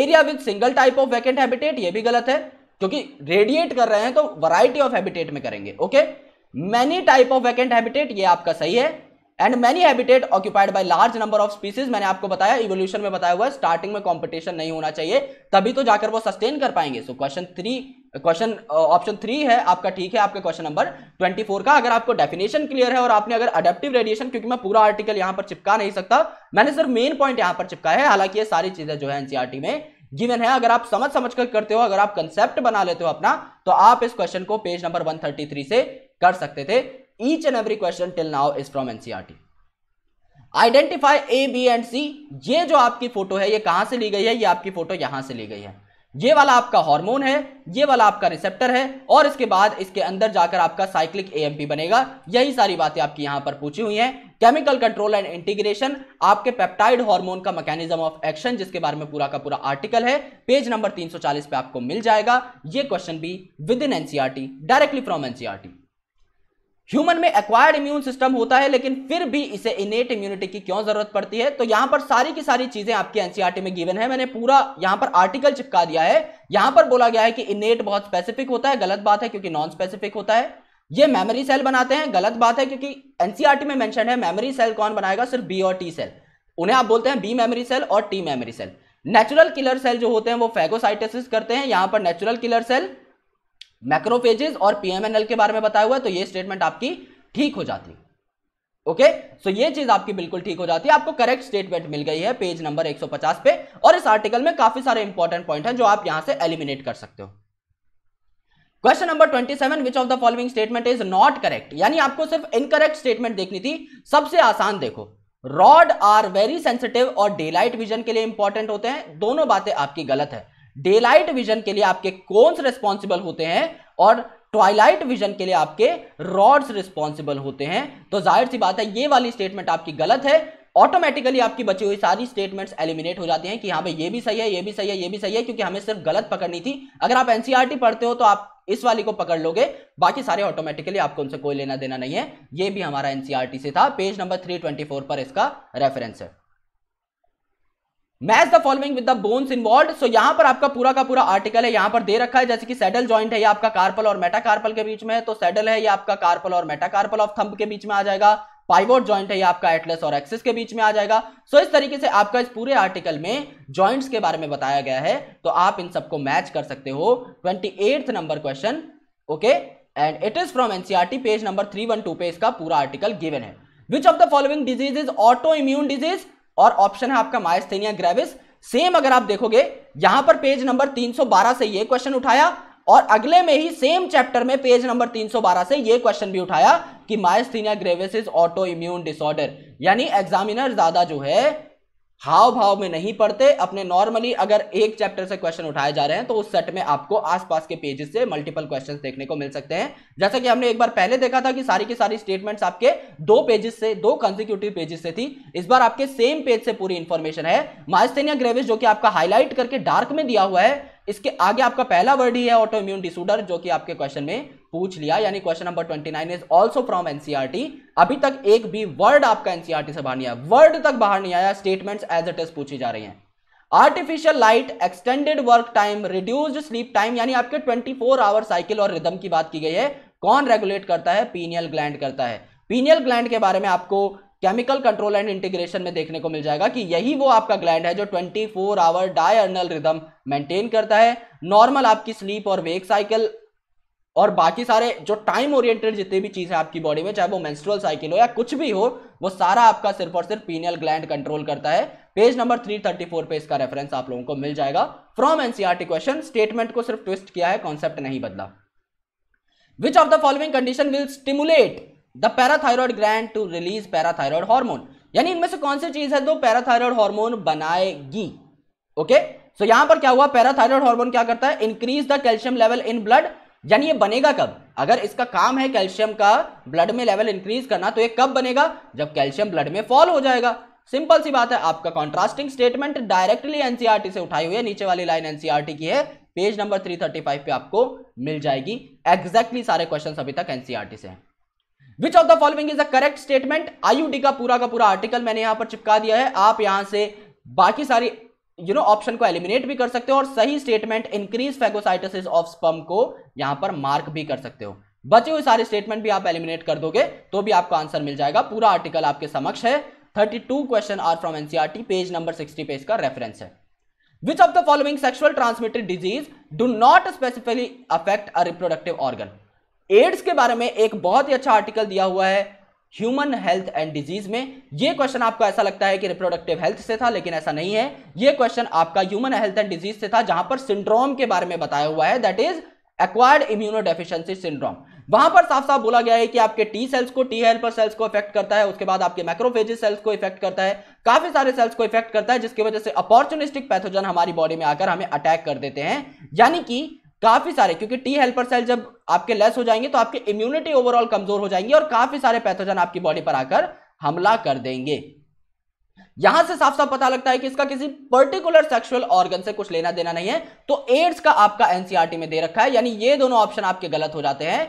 S1: area with single type of vacant habitat ये भी गलत है क्योंकि रेडिएट कर रहे हैं तो वराइटी ऑफ हैबिटेट में करेंगे okay many type of vacant habitat ये आपका सही है and many habitat occupied by large number of species मैंने आपको बताया इवोल्यूशन में बताया हुआ स्टार्टिंग में कॉम्पिटिशन नहीं होना चाहिए तभी तो जाकर वो सस्टेन कर पाएंगे so question three question option three है आपका ठीक है आपका क्वेश्चन नंबर ट्वेंटी फोर का अगर आपको डेफिनेशन क्लियर है और आपने अगर अडेप्टिव रेडिएशन क्योंकि मैं पूरा आर्टिकल यहां पर चिपका नहीं सकता मैंने सिर्फ मेन पॉइंट यहाँ पर चिपका है हालांकि ये सारी चीजें जो है एनसीआरटी में गिवन है अगर आप समझ समझ कर करते हो अगर आप कंसेप्ट बना लेते हो अपना तो आप इस क्वेश्चन को पेज नंबर वन से कर सकते थे each and every question till now is from NCRT. E Identify A, B and C. ये जो आपकी फोटो है ये कहां से ली गई है ये आपकी फोटो यहां से ली गई है ये वाला आपका हार्मोन है ये वाला आपका रिसेप्टर है और इसके बाद इसके अंदर जाकर आपका साइक्लिक एएमपी बनेगा यही सारी बातें आपकी यहां पर पूछी हुई हैं केमिकल कंट्रोल एंड इंटीग्रेशन आपके पेप्टाइड हार्मोन का मैकेनिज्म ऑफ एक्शन जिसके बारे में पूरा का पूरा आर्टिकल है पेज नंबर 340 पे आपको मिल जाएगा ये क्वेश्चन भी within NCERT directly from NCERT human में एक्वायर्ड इम्यून सिस्टम होता है लेकिन फिर भी इसे इनेट इम्यूनिटी की क्यों जरूरत पड़ती है तो यहां पर सारी की सारी चीजें आपके एनसीआरटी e में गिवन है मैंने पूरा यहां पर आर्टिकल चिपका दिया है यहां पर बोला गया है कि इनेट बहुत स्पेसिफिक होता है गलत बात है क्योंकि नॉन स्पेसिफिक होता है ये मेमोरी सेल बनाते हैं गलत बात है क्योंकि एनसीआरटी e में मैंशन है मेमरी सेल कौन बनाएगा सिर्फ बी और टी सेल उन्हें आप बोलते हैं बी मेमरी सेल और T memory cell natural killer cell जो होते हैं वो फेगोसाइटिस करते हैं यहां पर नेचुरल किलर सेल मैक्रोफेजेस और पीएमएनएल के बारे में बताया हुआ है तो ये स्टेटमेंट आपकी ठीक हो जाती ओके सो so ये चीज आपकी बिल्कुल ठीक हो जाती है आपको करेक्ट स्टेटमेंट मिल गई है पेज नंबर 150 पे और इस आर्टिकल में काफी सारे इंपॉर्टेंट पॉइंट हैं जो आप यहां से एलिमिनेट कर सकते हो question number 27 which of the following statement is not correct यानी आपको सिर्फ इनकरेक्ट स्टेटमेंट देखनी थी सबसे आसान देखो रॉड आर वेरी सेंसिटिव और डेलाइट विजन के लिए इंपॉर्टेंट होते हैं दोनों बातें आपकी गलत है डे लाइट विजन के लिए आपके कोन्स रिस्पॉन्सिबल होते हैं और ट्वाइलाइट विजन के लिए आपके रॉड्स रिस्पॉन्सिबल होते हैं तो जाहिर सी बात है ये वाली स्टेटमेंट आपकी गलत है ऑटोमेटिकली आपकी बची हुई सारी स्टेटमेंट्स एलिमिनेट हो जाती हैं कि हाँ भाई ये भी सही है ये भी सही है ये भी सही है क्योंकि हमें सिर्फ गलत पकड़नी थी अगर आप एनसीआरटी e पढ़ते हो तो आप इस वाली को पकड़ लोगे बाकी सारे ऑटोमेटिकली आपको उनसे कोई लेना देना नहीं है ये भी हमारा एनसीआरटी e से था पेज नंबर फोर पर इसका रेफरेंस है match the following with the bones involve so यहां पर आपका पूरा का पूरा आर्टिकल है यहां पर दे रखा है जैसे कि सैडल जॉइंट है ये आपका कार्पल और मेटाकार्पल के बीच में है तो सैडल है ये आपका कार्पल और मेटाकार्पल ऑफ थंब के बीच में आ जाएगा पाइवोट जॉइंट है ये आपका एटलस और एक्सिस के बीच में आ जाएगा सो so, इस तरीके से आपका इस पूरे आर्टिकल में जॉइंट्स के बारे में बताया गया है तो आप इन सबको मैच कर सकते हो twenty number question okay and it is from NCERT page number three पे इसका पूरा आर्टिकल गिवन है which of the following disease is auto immune disease और ऑप्शन है आपका माइस्थेनिया ग्रेविस सेम अगर आप देखोगे यहां पर पेज नंबर 312 से ये क्वेश्चन उठाया और अगले में ही सेम चैप्टर में पेज नंबर 312 से ये क्वेश्चन भी उठाया कि myasthenia gravis is auto immune disorder यानी एग्जामिनर ज्यादा जो है हाव भाव में नहीं पढ़ते अपने नॉर्मली अगर एक चैप्टर से क्वेश्चन उठाए जा रहे हैं तो उस सेट में आपको आसपास के पेजेस से मल्टीपल क्वेश्चन देखने को मिल सकते हैं जैसा कि हमने एक बार पहले देखा था कि सारी की सारी स्टेटमेंट्स आपके दो पेजेस से दो कंजिक्यूटिव पेजेस से थी इस बार आपके सेम पेज से पूरी इंफॉर्मेशन है माइस्थेनिया ग्रेविस जो कि आपका हाईलाइट करके डार्क में दिया हुआ है इसके आगे आपका पहला वर्ड ही है ऑटो इम्यून डिसऑर्डर जो कि आपके क्वेश्चन में पूछ लिया यानी question number 29 is also from NCERT अभी तक एक भी वर्ड आपका एनसीईआरटी e से बाहर नहीं आया वर्ड तक बाहर नहीं आया स्टेटमेंट्स एज इट इज पूछी जा रही हैं artificial light extended work time reduced sleep time यानी आपके 24 आवर साइकिल और रिदम की बात की गई है कौन रेगुलेट करता है पीनियल ग्लैंड करता है पीनियल ग्लैंड के बारे में आपको केमिकल कंट्रोल एंड इंटीग्रेशन में देखने को मिल जाएगा कि यही वो आपका ग्लैंड है जो 24 four hour diurnal rhythm maintain करता है नॉर्मल आपकी स्लीप और वेक साइकिल और बाकी सारे जो टाइम ओरिएंटेड जितने भी चीज़ है आपकी बॉडी में चाहे वो मेंस्ट्रुअल साइकिल हो या कुछ भी हो वो सारा आपका सिर्फ और सिर्फ पीनियल ग्लैंड कंट्रोल करता है पेज नंबर 334 पे इसका रेफरेंस आप लोगों को मिल जाएगा फ्रॉम एनसीआरटी क्वेश्चन स्टेटमेंट को सिर्फ ट्विस्ट किया है कॉन्सेप्ट नहीं बदला which of the following condition will stimulate the parathyroid gland to release parathyroid hormone यानी इनमें से कौन सी चीज है जो पैराथायरॉयड हार्मोन बनाएगी ओके सो यहां पर क्या हुआ पैराथायरॉयड हार्मोन क्या करता है increase the calcium level in blood यानी ये बनेगा कब अगर इसका काम है कैल्शियम का ब्लड में लेवल इंक्रीज करना तो ये कब बनेगा जब कैल्शियम ब्लड में फॉल हो जाएगा सिंपल सी बात है आपका कॉन्ट्रास्टिंग स्टेटमेंट डायरेक्टली एनसीआरटी से उठाई हुई है नीचे वाली लाइन एनसीआरटी e की है पेज नंबर 335 पे आपको मिल जाएगी एग्जैक्टली exactly सारे क्वेश्चन अभी तक एनसीआरटी e से हैं which of the following is a correct statement IUD का पूरा का पूरा आर्टिकल मैंने यहां पर चिपका दिया है आप यहां से बाकी सारी यू नो ऑप्शन को एलिमिनेट भी कर सकते हो और सही statement increase phagocytosis of sperm को यहां पर मार्क भी कर सकते हो बचे हुए सारे स्टेटमेंट भी आप एलिमिनेट कर दोगे तो भी आपको आंसर मिल जाएगा पूरा आर्टिकल आपके समक्ष है 32 question are from NCERT page number 60 page का रेफरेंस है which of the following sexual transmitted disease do not specifically affect a reproductive organ AIDS के बारे में एक बहुत ही अच्छा आर्टिकल दिया हुआ है ह्यूमन हेल्थ एंड डिजीज में ये क्वेश्चन आपको ऐसा लगता है कि रिप्रोडक्टिव हेल्थ से था लेकिन ऐसा नहीं है ये क्वेश्चन आपका ह्यूमन हेल्थ एंड डिजीज से था जहां पर सिंड्रोम के बारे में बताया हुआ है that is acquired immuno deficiency syndrome वहां पर साफ साफ बोला गया है कि आपके टी सेल्स को टी हेल्पर सेल्स को इफेक्ट करता है उसके बाद आपके मैक्रोफेजिस सेल्स को इफेक्ट करता है काफी सारे सेल्स को इफेक्ट करता है जिसकी वजह से अपॉर्चुनिस्टिक पैथोजन हमारी बॉडी में आकर हमें अटैक कर देते हैं यानी कि काफी सारे क्योंकि टी हेल्पर सेल जब आपके लेस हो जाएंगे तो आपकी इम्यूनिटी ओवरऑल कमजोर हो जाएंगी और काफी सारे पैथोजन आपकी बॉडी पर आकर हमला कर देंगे यहां से साफ साफ पता लगता है कि इसका किसी पर्टिकुलर सेक्सुअल ऑर्गन से कुछ लेना देना नहीं है तो एड्स का आपका एनसीआरटी e में दे रखा है यानी ये दोनों ऑप्शन आपके गलत हो जाते हैं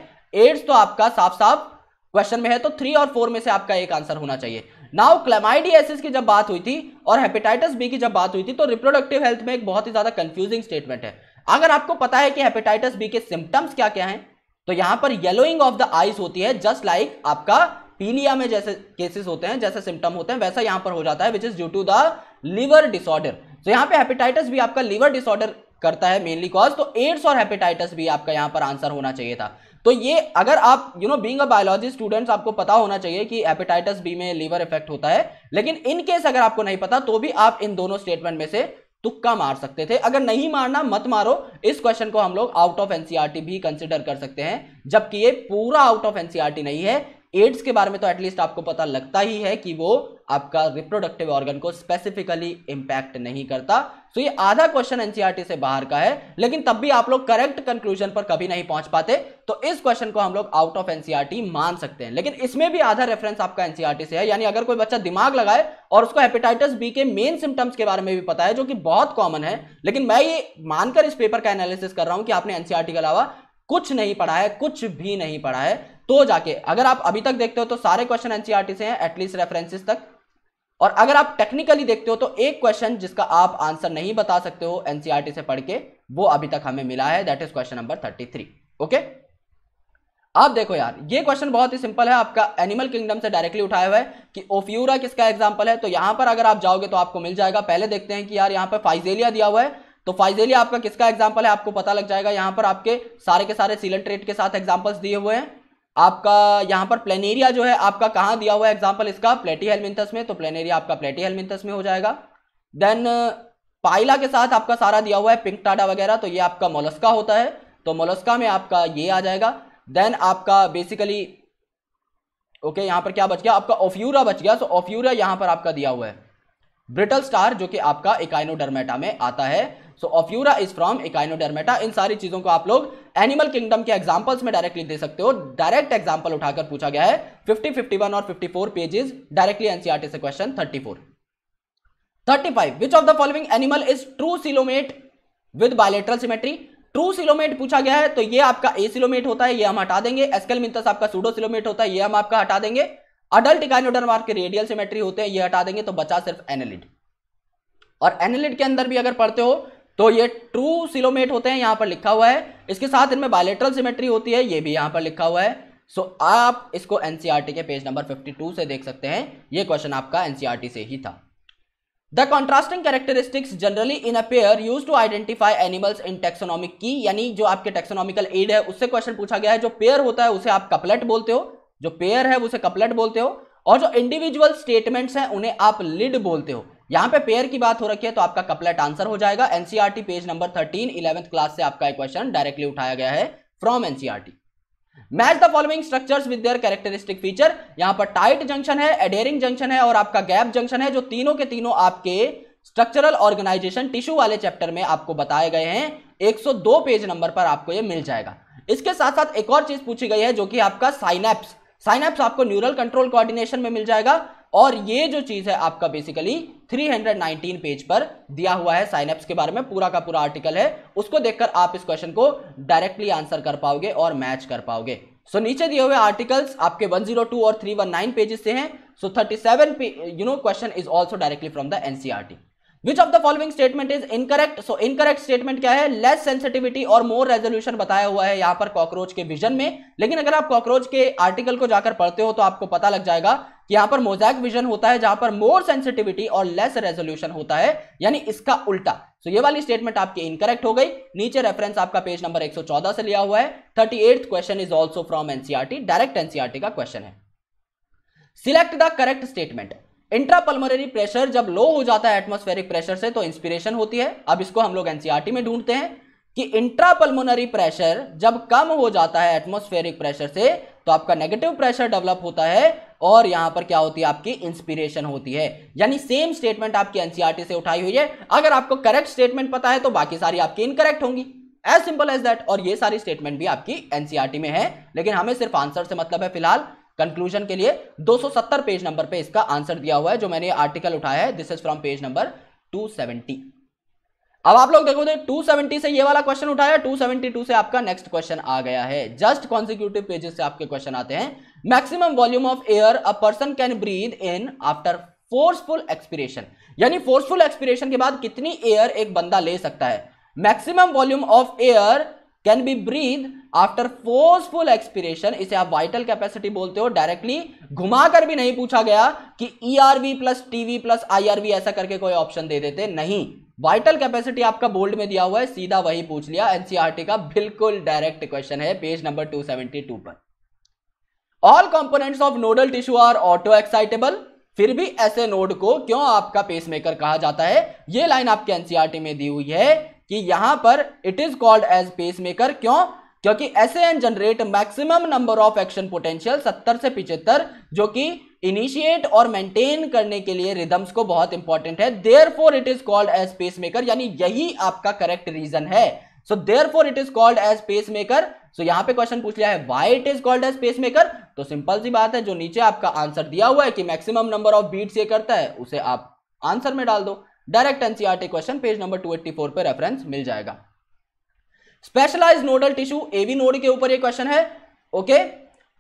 S1: एड्स तो आपका साफ साफ क्वेश्चन में है तो थ्री और फोर में से आपका एक आंसर होना चाहिए नाउ क्लेमाइडियसिस की जब बात हुई थी और हेपेटाइटिस बी की जब बात हुई थी तो रिप्रोडक्टिव हेल्थ में एक बहुत ही ज्यादा कंफ्यूजिंग स्टेटमेंट है अगर आपको पता है कि हेपेटाइटिस बी के सिम्टम्स क्या क्या हैं तो यहां पर येलोइंग ऑफ द आइज होती है जस्ट लाइक like आपका पीलिया में जैसे केसेस होते हैं जैसे सिम्टम होते हैं वैसा यहां पर हो जाता है which is due to the liver disorder तो यहां पे हेपेटाइटिस भी आपका लिवर डिसऑर्डर करता है मेनली कॉज तो एड्स और हेपेटाइटिस भी आपका यहां पर आंसर होना चाहिए था तो ये अगर आप you know being a biology students आपको पता होना चाहिए कि हेपेटाइटिस बी में लीवर इफेक्ट होता है लेकिन इन केस अगर आपको नहीं पता तो भी आप इन दोनों स्टेटमेंट में से तुक्का मार सकते थे अगर नहीं मारना मत मारो इस क्वेश्चन को हम लोग आउट ऑफ एनसीआरटी भी कंसिडर कर सकते हैं जबकि ये पूरा आउट ऑफ एनसीआरटी नहीं है एड्स के बारे में तो एटलीस्ट आपको पता लगता ही है कि वो आपका रिप्रोडक्टिव ऑर्गन को स्पेसिफिकली इंपैक्ट नहीं करता तो so ये आधा क्वेश्चन एनसीईआरटी e से बाहर का है लेकिन तब भी आप लोग करेक्ट कंक्लूजन पर कभी नहीं पहुंच पाते तो इस क्वेश्चन को हम लोग आउट ऑफ एनसीईआरटी मान सकते हैं लेकिन इसमें भी आधा रेफरेंस आपका एनसीईआरटी e से है यानी अगर कोई बच्चा दिमाग लगाए और उसको हेपेटाइटिस बी के मेन सिम्टम्स के बारे में भी पता है जो कि बहुत कॉमन है लेकिन मैं ये मानकर इस पेपर का एनालिसिस कर रहा हूं कि आपने एनसीआरटी e के अलावा कुछ नहीं पढ़ा है कुछ भी नहीं पढ़ा है तो जाके अगर आप अभी तक देखते हो तो सारे क्वेश्चन एनसीआरटी e से हैं एटलीस्ट रेफरेंसेस तक और अगर आप टेक्निकली देखते हो तो एक क्वेश्चन जिसका आप आंसर नहीं बता सकते हो एनसीआरटी e से पढ़ के वो अभी तक हमें मिला है that is question number thirty three okay आप देखो यार ये क्वेश्चन बहुत ही सिंपल है आपका एनिमल किंगडम से डायरेक्टली उठाया हुआ है कि ओफ्यूरा किसका एग्जाम्पल है तो यहां पर अगर आप जाओगे तो आपको मिल जाएगा पहले देखते हैं कि यार यहां पर फाइजेलिया दिया हुआ है तो फाइजेली आपका किसका एग्जाम्पल है आपको पता लग जाएगा यहाँ पर आपके सारे के सारे सीलन रेट के साथ एग्जाम्पल्स दिए हुए हैं आपका यहाँ पर प्लेनेरिया जो है आपका कहाँ दिया हुआ है एग्जाम्पल इसका प्लेटी हेलमिंथस में तो प्लेनेरिया आपका प्लेटी हेलमिंथस में हो जाएगा देन पाइला के साथ आपका सारा दिया हुआ है पिंक टाडा वगैरह तो ये आपका मोलस्का होता है तो मोलस्का में आपका ये आ जाएगा देन आपका बेसिकली ओके यहाँ पर क्या बच गया आपका ओफ्यूरा बच गया सो ऑफ्यूरा यहाँ पर आपका दिया हुआ है ब्रिटल स्टार जो कि आपका इकाइनोडर्मेटा में आता है so ophiura is from echinodermata इन सारी चीजों को आप लोग एनिमल किंगडम के एग्जाम्पल्स में डायरेक्टली दे सकते हो डायरेक्ट एग्जाम्पल उठाकर पूछा गया है 50, 51 और 54 पेजेज डायरेक्टली एनसीआरटी से question 34 35 which of the following animal is true coelomate with bilateral symmetry true coelomate पूछा गया है तो ये आपका ए सिलोमेट होता है ये हम हटा देंगे एसकेल मिंतस आपका सूडो सिलोमेट होता है ये हम आपका हटा देंगे अडल्ट इकाइनोडर्म के रेडियल सिमेट्री होते हैं ये हटा देंगे तो बचा सिर्फ एनेलिड और एनेलिड के अंदर भी अगर पढ़ते हो तो ये ट्रू सिलोमेट होते हैं यहाँ पर लिखा हुआ है इसके साथ इनमें बायोलेट्रल सिमेट्री होती है ये भी यहाँ पर लिखा हुआ है सो so, आप इसको एनसीआरटी e के पेज नंबर 52 से देख सकते हैं ये क्वेश्चन आपका एनसीईआरटी e से ही था the contrasting characteristics generally in a pair used to identify animals in taxonomic key यानी जो आपके टेक्सोनॉमिकल एड है उससे क्वेश्चन पूछा गया है जो पेयर होता है उसे आप कपलेट बोलते हो जो पेयर है उसे कपलेट बोलते हो और जो इंडिविजुअल स्टेटमेंट्स हैं उन्हें आप लिड बोलते हो यहां पे पेयर की बात हो रखी है तो आपका कपलेट आंसर हो जाएगा NCERT page number thirteen eleventh class से आपका क्वेश्चन डायरेक्टली उठाया गया है from NCERT match the following structures with their characteristic feature यहां पर टाइट जंक्शन है एडेरिंग जंक्शन है और आपका गैप जंक्शन है जो तीनों के तीनों आपके स्ट्रक्चरल ऑर्गेनाइजेशन टिश्यू वाले चैप्टर में आपको बताए गए हैं 102 पेज नंबर पर आपको ये मिल जाएगा इसके साथ साथ एक और चीज पूछी गई है जो कि आपका साइनेप्स साइनेप्स आपको न्यूरल कंट्रोल कोऑर्डिनेशन में मिल जाएगा और ये जो चीज है आपका बेसिकली 319 पेज पर दिया हुआ है साइनअप्स के बारे में पूरा का पूरा आर्टिकल है उसको देखकर आप इस क्वेश्चन को डायरेक्टली आंसर कर पाओगे और मैच कर पाओगे सो so, नीचे दिए हुए आर्टिकल्स आपके 102 और 319 पेजेस से हैं so so, 37 you know question is also directly from the NCERT which of the following statement is incorrect so incorrect statement क्या है लेस सेंसिटिविटी और मोर रेजोल्यूशन बताया हुआ है यहां पर कॉकरोच के विजन में लेकिन अगर आप कॉकरोच के आर्टिकल को जाकर पढ़ते हो तो आपको पता लग जाएगा कि यहाँ पर मोजैक विजन होता है जहां पर मोर सेंसिटिविटी और लेस रेजोल्यूशन होता है यानी इसका उल्टा सो so ये वाली स्टेटमेंट आपकी इनकरेक्ट हो गई नीचे रेफरेंस आपका पेज नंबर 114 से लिया हुआ है thirty question is also from NCERT direct NCERT का क्वेश्चन है select the correct statement intrapulmonary pressure जब लो हो जाता है एटमोस्फेरिक प्रेशर से तो इंस्पिरेशन होती है अब इसको हम लोग एनसीआरटी में ढूंढते हैं कि इंट्रापलमोनरी प्रेशर जब कम हो जाता है एटमोस्फेरिक प्रेशर से तो आपका नेगेटिव प्रेशर डेवलप होता है और यहां पर क्या होती है आपकी इंस्पिरेशन होती है यानी सेम स्टेटमेंट आपकी एनसीआरटी से उठाई हुई है अगर आपको करेक्ट स्टेटमेंट पता है तो बाकी सारी आपकी इनकरेक्ट होंगी एज सिंपल एज दैट और ये सारी स्टेटमेंट भी आपकी एनसीआरटी में है लेकिन हमें सिर्फ आंसर से मतलब है फिलहाल कंक्लूजन के लिए 270 पेज नंबर पे इसका आंसर दिया हुआ है जो मैंने आर्टिकल उठाया है this is from page number 270 अब आप लोग देखो तो 270 से ये वाला क्वेश्चन उठाया 272 से आपका नेक्स्ट क्वेश्चन आ गया है जस्ट कॉन्सिक्यूटिव पेजेस से आपके क्वेश्चन आते हैं maximum volume of air a person can breathe in after forceful expiration यानी फोर्सफुल एक्सपीरेशन के बाद कितनी एयर एक बंदा ले सकता है maximum volume of air can be breathe after forceful expiration इसे आप वाइटल कैपेसिटी बोलते हो डायरेक्टली घुमाकर भी नहीं पूछा गया कि ERV plus TV plus IRV ऐसा करके कोई ऑप्शन दे देते नहीं वाइटल कैपेसिटी आपका बोल्ड में दिया हुआ है सीधा वही पूछ लिया एनसीआरटी e का बिल्कुल डायरेक्ट क्वेश्चन है पेज नंबर टू पर all component of nodal tissue are auto excitable फिर भी ऐसे नोड को क्यों आपका पेसमेकर कहा जाता है यह लाइन आपके एनसीआरटी e में दी हुई है कि यहां पर it is called as pacemaker क्यों क्योंकि S N generate maximum number of action potential 70 से पिछहत्तर जो कि इनिशिएट और मेंटेन करने के लिए रिदम्स को बहुत इंपॉर्टेंट है therefore it is called as pacemaker यानी यही आपका करेक्ट रीजन है so therefore it is called as pacemaker so यहां पे क्वेश्चन पूछ लिया है why it is called as pacemaker तो सिंपल सी बात है जो नीचे आपका आंसर दिया हुआ है कि मैक्सिमम नंबर ऑफ बीट्स ये करता है उसे आप आंसर में डाल दो direct NCERT question page number two four पर रेफरेंस मिल जाएगा specialise nodal tissue AV node के ऊपर ये क्वेश्चन है okay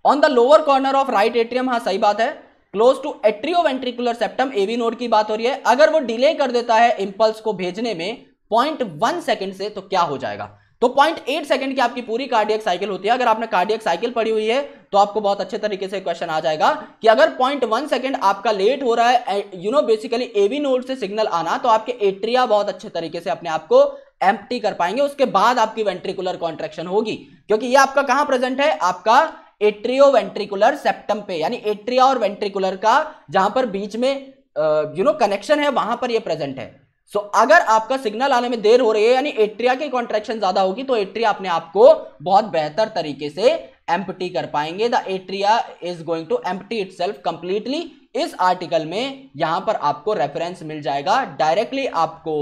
S1: on the lower corner of right atrium हाँ सही बात है close to atrio ventricular septum AV node की बात हो रही है अगर वो डिले कर देता है इंपल्स को भेजने में पॉइंट वन सेकेंड से तो क्या हो जाएगा तो पॉइंट एट सेकेंड की आपकी पूरी कार्डियक साइकिल होती है अगर आपने कार्डियक साइकिल पढ़ी हुई है तो आपको बहुत अच्छे तरीके से क्वेश्चन आ जाएगा कि अगर पॉइंट वन सेकेंड आपका लेट हो रहा है you know basically AV node से सिग्नल आना तो आपके एट्रिया बहुत अच्छे तरीके से अपने आप को एम्प्टी कर पाएंगे उसके बाद आपकी वेंट्रिकुलर कॉन्ट्रेक्शन होगी क्योंकि ये आपका कहां प्रेजेंट है आपका एट्रियो वेंट्रिकुलर सेप्टम पे यानी एट्रिया और वेंट्रिकुलर का जहां पर बीच में यू नो कनेक्शन है वहां पर ये प्रेजेंट है सो so, अगर आपका सिग्नल आने में देर हो रही है यानी एट्रिया की कॉन्ट्रेक्शन ज्यादा होगी तो एट्रिया अपने आप को बहुत बेहतर तरीके से एम्प्टी कर पाएंगे the atria is going to empty itself completely इस आर्टिकल में यहां पर आपको रेफरेंस मिल जाएगा डायरेक्टली आपको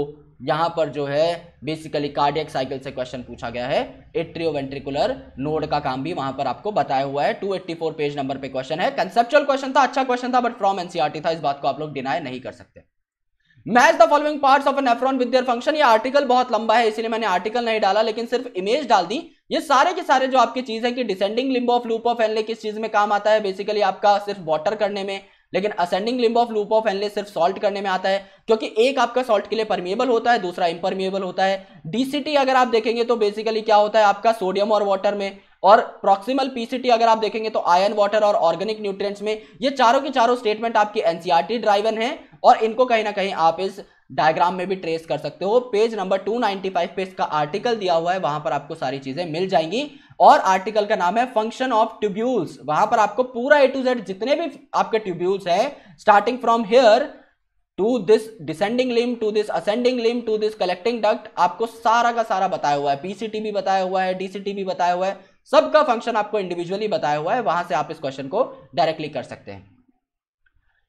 S1: यहाँ पर जो है बेसिकली कार्डियक साइकिल से क्वेश्चन पूछा गया है एट्रियोवेंट्रिकुलर नोड का काम भी वहां पर आपको बताया हुआ है 284 पेज नंबर पे क्वेश्चन है कंसेप्चुअल क्वेश्चन था अच्छा क्वेश्चन था बट फ्रॉम एनसीआरटी था इस बात को आप लोग डिनाई नहीं कर सकते match the following part of nephron with their function ये आर्टिकल बहुत लंबा है इसलिए मैंने आर्टिकल नहीं डाला लेकिन सिर्फ इमेज डाल दी ये सारे के सारे जो आपकी चीज है कि descending limb of loop of Henle किस चीज में काम आता है बेसिकली आपका सिर्फ वॉटर करने में लेकिन ascending limb of loop of Henle सिर्फ सॉल्ट करने में आता है क्योंकि एक आपका सॉल्ट के लिए परमिएबल होता है दूसरा इम्परमिएबल होता है डीसीटी अगर आप देखेंगे तो बेसिकली क्या होता है आपका सोडियम और वाटर में और प्रॉक्सिमल पीसीटी अगर आप देखेंगे तो आयन वाटर और ऑर्गेनिक न्यूट्रिएंट्स में ये चारों के चारों स्टेटमेंट आपकी एनसीईआरटी ड्राइवन है और इनको कहीं ना कहीं आप इस डायग्राम में भी ट्रेस कर सकते हो पेज नंबर 295 पे इसका आर्टिकल दिया हुआ है वहां पर आपको सारी चीजें मिल जाएंगी और आर्टिकल का नाम है फंक्शन ऑफ ट्यूब्यूल्स वहां पर आपको पूरा ए टू जेड जितने भी आपके ट्यूब्यूल्स है starting from here to this descending limb to this ascending limb to this collecting duct आपको सारा का सारा बताया हुआ है पीसीटी भी बताया हुआ है डीसीटी भी बताया हुआ है सबका फंक्शन आपको इंडिविजुअली बताया हुआ है वहां से आप इस क्वेश्चन को डायरेक्टली कर सकते हैं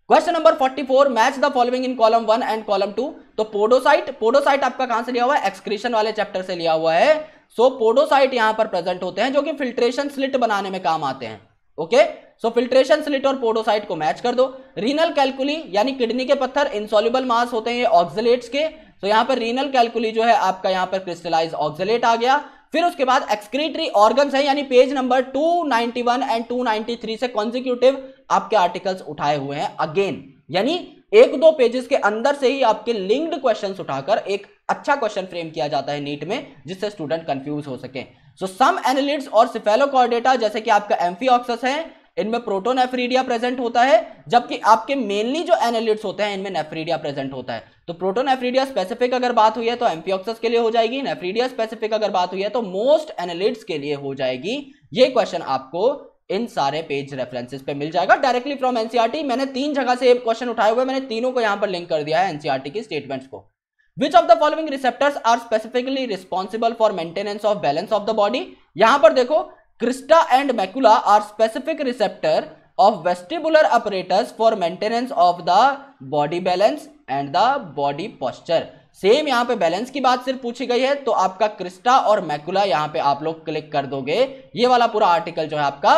S1: question number 44 match the following in column one and column two तो पोडोसाइट पोडोसाइट आपका कहां से लिया हुआ है एक्सक्रीशन वाले चैप्टर से लिया हुआ है सो पोडोसाइट यहां पर प्रेजेंट होते हैं जो कि फिल्ट्रेशन स्लिट बनाने में काम आते हैं ओके सो फिल्ट्रेशन स्लिट और पोडोसाइट को मैच कर दो रीनल कैलकुली यानी किडनी के पत्थर इंसॉल्यूबल मास होते हैं ये ऑक्सिलेट्स के तो यहां पर रीनल कैलकुली जो है आपका यहां पर क्रिस्टलाइज ऑक्सिलेट आ गया फिर उसके बाद एक्सक्रीटरी ऑर्गन है यानी पेज नंबर 291 एंड 293 से कॉन्जिक्यूटिव आपके आर्टिकल्स उठाए हुए हैं अगेन यानी एक दो पेजेस के अंदर से ही आपके लिंक्ड क्वेश्चंस उठाकर एक अच्छा क्वेश्चन फ्रेम किया जाता है नीट में जिससे स्टूडेंट कंफ्यूज हो सके सो सम एनालिट्स और सिफेलोकॉर्डेटा जैसे कि आपका एम्फीऑक्सस है इनमें प्रोटोन एफ्रीडिया प्रेजेंट होता है जबकि आपके मेनली जो एनालिट्स होते हैं इनमें नेफ्रीडिया प्रेजेंट होता है तो प्रोटोन एफ्रीडिया स्पेसिफिक अगर बात हुई है तो एम्पियोक्सस के लिए हो जाएगी नेफ्रीडिया स्पेसिफिक अगर बात हुई है तो मोस्ट एनालिट्स के लिए हो जाएगी ये क्वेश्चन आपको इन सारे पेज रेफरेंसेस पे मिल जाएगा डायरेक्टली फ्रॉम एनसीआरटी मैंने तीन जगह से क्वेश्चन उठाए हुए मैंने तीनों को यहां पर लिंक कर दिया है एनसीआरटी e की स्टेटमेंट्स को which of the following receptors are specifically responsible for maintenance of balance of the body यहां पर देखो crista and macula are specific receptor of vestibular apparatus for maintenance of the body balance and the body posture same यहां पे balance की बात सिर्फ पूछी गई है तो आपका क्रिस्टा और मैकुला यहां पे आप लोग क्लिक कर दोगे ये वाला पूरा आर्टिकल जो है आपका